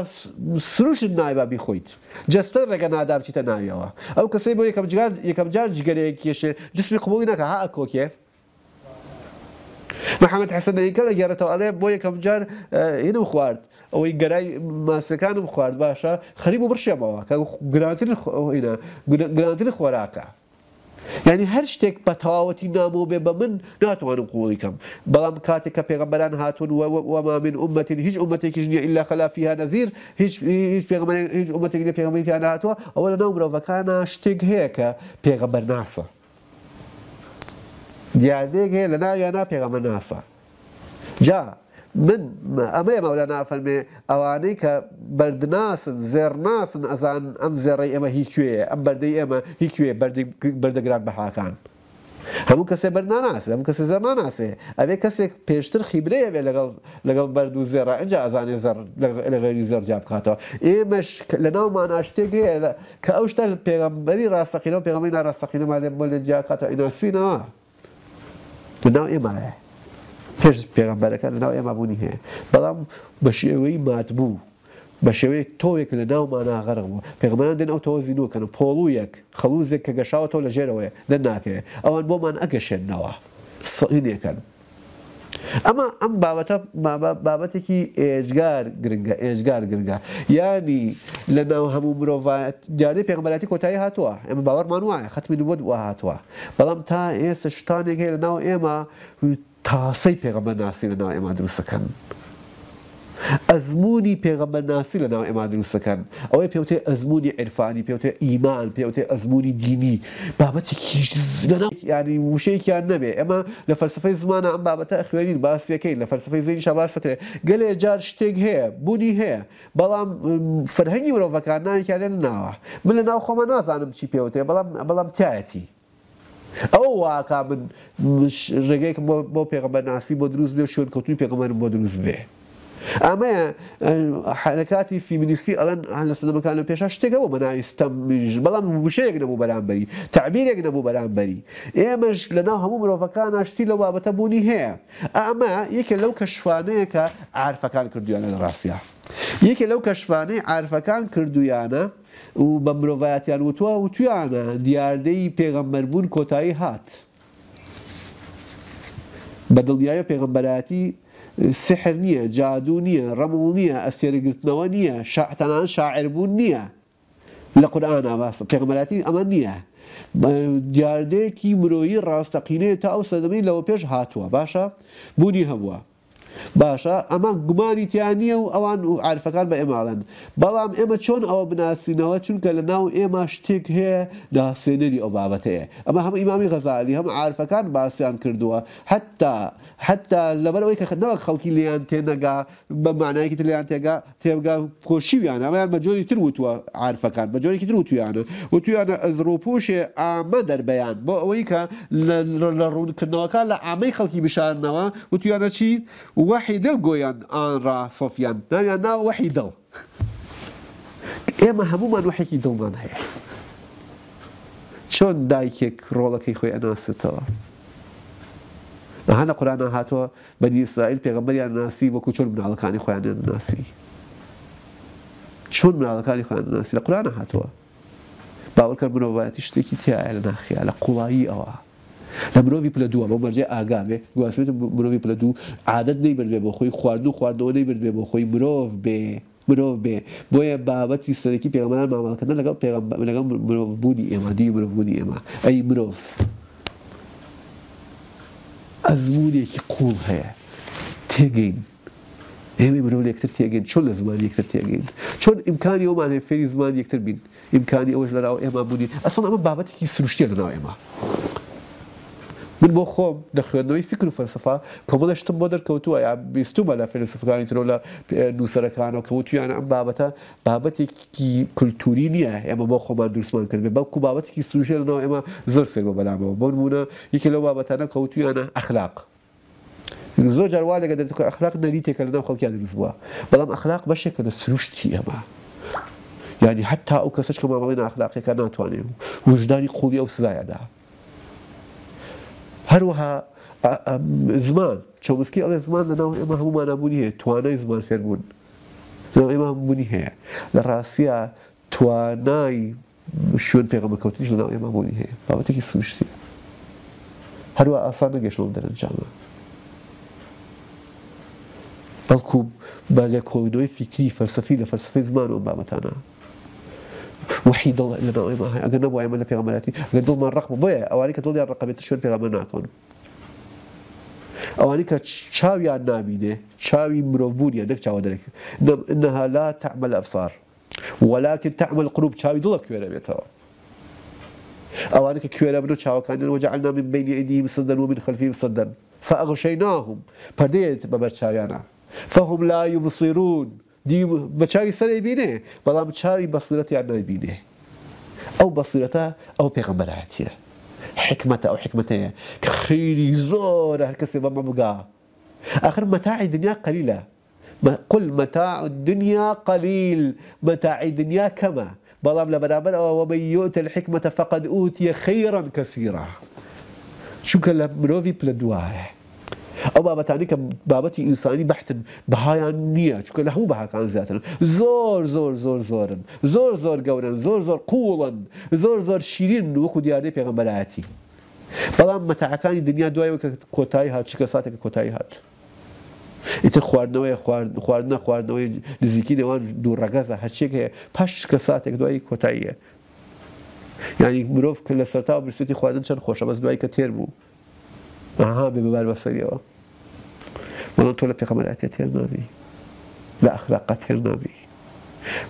سروش نایبابی خۆیت جستە ڕێگە نادابچیتە ناویەوە ئەو کەسی بۆ یەکەم جار جگەرەیە کێشێ جسمی قوبڵی نەکە ها ئەکۆکێ محەممەد حسەنەیکە لە گەێتەوە ئەڵێ بۆ یەکەم جار هینم خوارد ئەوەی گەرای ماسەکانم خوارد باشە خەریب و برشێمەوە کە گرانتر گرانتر خۆراکە. يعني هەر شتێک بە تەواوەتی نامۆ بێ بە من ناتوانم قوڵی کەم بەڵام هاتون وما من أمة هج أمتي كجنية إلا خلافیها هج هیچ هج عمەتێک كجنية پێغمبەریان فيها ئەوە أولا نوم رو فكانا شتك هيك بيغمبر ناسا ديار ديك هي لنا يانا بيغمبر ناسا جا من ئەمەیە مەولا نافەرمێ ئەوانەی کە بردناسن زێرناسن ئەزان ئەم زێڕی ئەمە هیچکوێ ئەم بەردەی ئێمە هیچکوێ بەردەگران بەحاکان. هەموو کەسێ بەرناناسێ ئەم کەسە زەرناناسێ ئەبێ کەسێک پێشتر خیبرەیە بێ لەگەڵ لەگەڵ بەرد و زێرا ئەنج ئازانێ لەغێری زەر جابکاتەوە ئێمەش لە ناومان شتێکەیە کە ئەو شتا پێغمبەری ڕاستەقینەوە پێغمەی ناڕاستەقینەمان لێ بۆ لە جیاکاتەوە ئیناسینەوە. ناو ئێمەە. پێش پێغمبەرەکە لەناو ئێمە بوونی هەیە بەڵام بە شێوەی مات بوو بە شێوەیە تۆیەک لە ناوماناغەرەوە پێغمەران دێن ئەو تەوە زیینوکەن پۆڵویەک خەڵوزێک کە گەشاوە تۆ لە ژێرەوەی دەناکێ ئەوان بۆمان ئەگەشێنەوە سەینێکەن. ئەمە ئەم بابەتە بابەتێکی ئێژگار گرنگە ئێژگار گرنگە ینی لە ناو هەموو مرۆڤات دیارەی پێغمبەتی کۆتایی هاتووە ئێمە باوەڕمان وایە خەتمی بۆ دووە هاتووە بەڵام تا ئێستا شتانێک هەیە لە ناو ئێمە تاسەی پێغەمە ناسی لە ناو ئێمە دروستەکەن. ئەزمموی پێغەمە ناسی لە ناو ئێمە دروستەکەن ئەوەی پێوتێ ئەزمموی عرفانی پێوتێ ئیمان پێوتێ ئەزمموی دینی بابەتی ینی وشەیەکیان نەبێ ئەمە لە فەرسفەی زمانە ئەم بابەتە ئەخوێنین باسیەکەی لە فەرسفەی زین شەباسەکرێ گەلێ جار شتێک هەیە بوونی هەیە بەڵام فەرهەنگی مرۆڤەکان ناویکارێن ناوە من لە ناو خۆمە نازانم چی پێوتێ بەڵام بەڵام تایەتی. ئەو واکا من ڕێگەیکم بۆ پێغمبەر ناسی بۆ دروست بێ شوێن کەوتوی پێغمەرم بۆ دروست بێ. ئەمەیە حرکاتی فیمینیسی ئەلەن لە سەدەمەکان لە پێشا شتێکەوە بەناویستەمژ بەڵام وشەیەک نەبوو بەرامبەری تعبیرێک نەبوو بەرامبەری ئێمەش لەناو هەموو مرۆڤەکان شتی لە بابەتە بوونی هەیە ئەمە یەکێک لەو کەشفانەیەکە ئارفەکان کردویانە لە ڕاستیا. یەکێک لەو کەشفانەی ئارفەکان کردویانە و بە مرۆڤایەتیان وتووە و تویانە دیاردەی پێغەمبەربوون کۆتایی هات. بە دڵنیایە پێغمبەراتی سحر نییە جادو نییە ڕەموو نییە ئەستێرەگرتنەوە نییە شاعتەنان شاعربوون نییە لە قورآان ئاواس پێغمبەراتی ئەمە نییە. دیاردەیەکی مرۆیی ڕاستەقینەیە تا ئەو سەدەمەی لەوە پێش هاتووە باشە بوونی هەبووە. باشە ئەمان گومانی تیانە و ئەوان و عرفەکان بە ئێماڵەن بەڵام ئێمە چۆن ئەوە بناسیینەوە چونکە لە ناو ئێمە شتێک هەیە داسێنەری ئەو بابەتەیە ئەمە هەم ئیمامی غەزالی هەم عرفەکان باسییان کردووە حتا حتا لەبەر ئەوی کەخەنەوە خەڵکی لیان تێنەگا بەمانایکی لیان تێگا تێبگا پۆشیویان ئەمایان بە جۆری تر وتووە عرفەکان بە جۆرێکی تر وتویانە وتویانە ئەزڕۆپۆشێ ئامە دەربیان بۆ ئەوەی کە لە ڕوونکردنەوەکە لە ئامەی خەڵکی بشارنەوە وتویانە چی وحيد وحيدل قويان را صوفيان نا نانا وحيدل إما كي وحيكي دومان هي چۆن دایکێک ڕۆڵەکەی خۆی ئەناسێتەوە. هەنە قورانە هاتووە بەنی ئیسرائیل پێغمبەریان ناسی وەکو چۆن مناڵەکانی خۆیانیان ناسی. چۆن مناڵەکانی خۆیان ناسی لە قورانە هاتووە. باوەکە منۆڤایەتی شتێکی تایە لە ناخیا لە قوڵایی ئەوە. لە مرۆڤی پلە دووە بۆ بەرجێ ئاگامێ گواستێت مرۆڤی پلە دوو عادەت نەی بەربێ بۆ خۆی خوارد و خواردەوە نەی بردبێ بۆ خۆی مرۆڤ بێ مرۆڤ بێ بۆیە بابەتی سەرەکی پێغمان ماماڵکردن لەگەڵ لەگەڵ مرۆڤبوونی ئێمە دی مرۆڤبوونی ئێمە ئەی مرۆڤ ئەزمونێکی قوڵ هەیە تێگەین هێمی مرۆڤ یەکتر تێگەین چۆن لە زمان یەکتر تێگەین چۆن ئیمکانی ئەومان هەیە فێری زمان یەکتر بین ئیمکانی ئەوەش لەراو ئێمە بوونی ئەسڵ ئەمە بابەتێکی سروشتێ لەناو ئێمە من بۆ خۆم دەخوێندنەوەی فکر و فەلسفا کۆمەدەشتم بۆ دەرکەوتووە یا بیستومە لە فیلسوفەکانی ترۆ لە نووسەرەکانەوە کە وتویانە ئەم بابەتە بابەتێکی کولتوری نییە ئێمە بۆ خۆمان درستمان کردێ بەڵکو بابەتێکی سوژێنەوە ئێمە زۆر سێگۆ بەلامەوە بۆ نمونە یەکی لەو بابەتانە کەوتویانە ئەخلاق زۆر جاروالێکگە دەێتەکە ئەخلاق نەریتێکە لەناو خەڵکیان دروست بووە بەڵام ئەخلاق بەشێکە لە سروشتی ئەمە. ینی حتا ئەو کەسش کە ماڵی ناخلاقیەکە ناتوانێت وژدانی قوڵی ئەو ده هەروەها زمان چۆمسکی ئەڵێ زمان لەناو ئێمە هەمومانەبوونی هەیە توانای زمان فێربوون ئێمە بوونی هەیە لە ڕاستە توانای شوێن پێغمەکەوتیش لەناو ئێمە بوونی هەیە بابەتێکی سوشتی هەروە ئاسان نەگەشتەوە دەرەنجامە بەڵکو بەلێ کۆیدۆی فکری فەرسەفی لە فەرسفی زمان و بابەتانە وحيد الله إلا نوعي ما هي أقل نبوي من بيغمراتي أقل دول من الرقم بوي أواني دول يا الرقم يتشور بيغمر ناكون أواني كتشاوي عن نابينه تشاوي مروبوني عندك تشاوي درك إنها لا تعمل أبصار ولكن تعمل قلوب تشاوي دولك كويرا بيتها أواني كويرا بنو تشاوي كان وجعلنا من بين أيديهم صدا ومن خلفهم صدا فأغشيناهم فرديت ببرشاويانا فهم لا يبصرون دي بچاوي سره بينه بلا بچاوي بصيرتي عنا بينه او بصيرتها او بيغمراتيه حكمته او حكمته كخيري زورة هالكسي ما بقى اخر متاع الدنيا قليله ما قل متاع الدنيا قليل متاع الدنيا كما بلام لا برابر او ومن يؤت الحكمه فقد اوتي خيرا كثيرا شكرا لمروفي بلدواه ئەو بابەتانی کە بابەتی ئینسانی بەحتن بەهایان نییە چکە لە هەموو بەهاکان زیاتن زۆر زۆر زۆر زۆرن زۆر زۆر گەورن زۆر زۆر قوڵن زۆر زۆر شیرین وەکو دیاردەی پێغمبەرایەتی بەڵام مەتاعەکانی دنیا دوایەوە کە کۆتایی هات چکە ساتێک کۆتایی هات. ئیتر خواردنەوەی خواردنە خواردنەوەی نزیکی نێوان دوو ڕگەزە هەرچێک هەیە پاش کە ساتێک دوایی کۆتاییە. یعنی مرۆڤ کە لە سەرتا برسێتی خواردن چەند خۆشە بەس دوای کە تێر بوو. عامه بمال بصريەوە نبی تۆ لە پێغەمەراتێت هێر نابی اخلاق ئەخراقات هێر نابی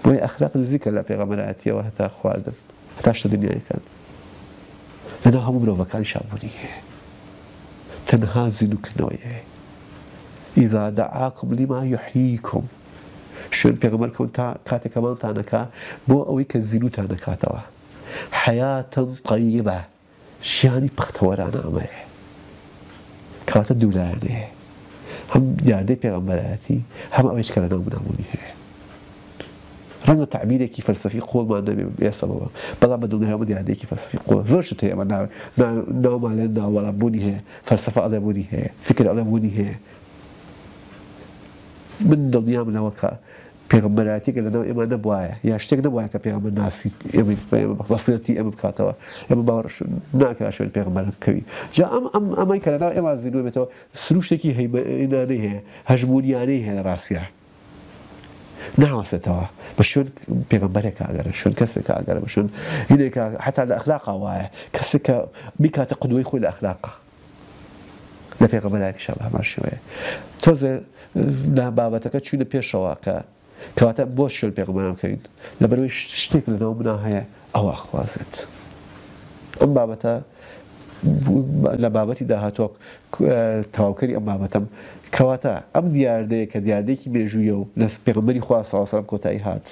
بۆی ئەخراق نزیکە لە پێغەمەراتیەوە هەتا خواردن هەتا شتە دنیایەکان لەنا هەموو مرۆڤەکان شابوونی تەنها زیینوکردنەوەی ئیزا دعاکم لیما یحییکم شوێن پێغمەرکەون تا بو بۆ كزينو کە زیینوتان نەکاتەوە حیاتم قەیبە ژیانی پختەوەرانە ئەمەیە کەواتە دوولایەنێ هەم یاردەی پێغمبەرەتی هەم ئەوەش کە لەناو بنابوونی هەیە ڕەنگە تعبیرێکی ما قۆڵمان نەبێ ئێسەوە بەڵام فلسفی قول فەرسەفی قۆڵ زۆرشت هەیە ئەمە ناومان نعم- نعم لە ناوەڵامبوونی هەیە فەرسەفە ئەڵەبوونی هەیە فکر ئەڵەبوونی هەیە من دڵنیام لەوەکە پێغمبەراتیکە لەناو ئێمە نەبواە یا شتێک نبواە کە پێغمە ناسیت بەسیەتی ئەمە بکاتەوە ئەمە باوەڕش ناکەشێن پێغمبەرکەوی جا ئەم ئەم ئەمەی کە لەناو ئێمە زیینوێتەوە سروشتێکی هەیمەانەی هەیە هەژمونیانەی هەیە لە ڕاستیە. ناوەستەوە بە شوێن پێغمبەرێک ئاگەرە شوێن کەسێک ئاگەرە بە شوێن هینێک حتا لە ئەخلاق وایە کەسێک کە بیکاتە قدوی خۆی لە ئەخلاقە. لە پێغمەلاتی شەڵ هەماشوەیە تۆزە نابابەتەکە چوینە پێشەوە کە کەواتە بۆ شل پێغمانکەین لە بەروی شتێک لەناو بنا هەیە ئەوە خوازێت. ئەم بابەتە لە بابەتی داهاتۆک تاوکەری ئەم بابەتم کەواتە ئەم دیاردەیە کە دیاردێکی مێژوویە و لە پێغمەری خوا ساواسەم کۆتایی هات.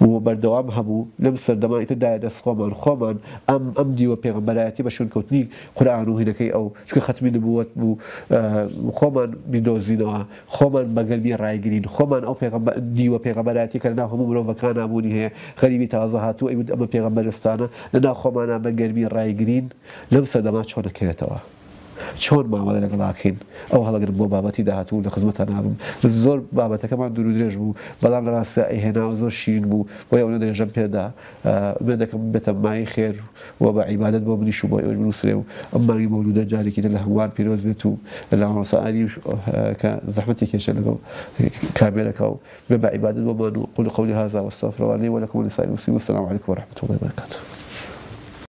و بەردەوام هەبوو لەم سەردەمای تداە دەست خۆمان خۆمان ئەم ئەم دیوە پێغمبەرایەتی بە شوونکەوتنی قورآان و هینەکەی ئەو چکە خەتمی نبووەت بوو خۆمان میدۆزینەوە خۆمان بەگەرمی ڕایگرین خۆمان ئەو دیوە پێغمبەراتی کە ناو هەموو مرۆڤەکان نبوونی هەیە غەریبی تازە هاتوو ئەوود ئەمە پێغمبەرستانە لەنا خۆمانە بەگەرمی ڕایگرین لەم سەدەما چۆنەکەوێتەوە. چۆن مامەدە لەگەڵ ئاکەین ئەو هەڵگر بۆ بابەتی داهاتوو لە خزمەتە نابم زۆر بابەتەکەمان دوور درێژ بوو بەڵام لە ڕاستە ئەهێناو زۆر شین بوو بۆی ئەوە درێژەم پیدا بێ دەکەم بێتە مای خیر و با بە عیبادت بۆ منیش و بۆ ئەوش بنووسێ و ئەمماگی جاری که جارێکی لە پیروز پیرۆز تو و لە مەساعری کە زەحمەتی کێشە لەگەڵ کابێرەکە کاو به با عبادت با بۆ قول قولی و واستغفر الله لي ولكم ولسائر المسلمين علیکم و رحمت الله و برکاته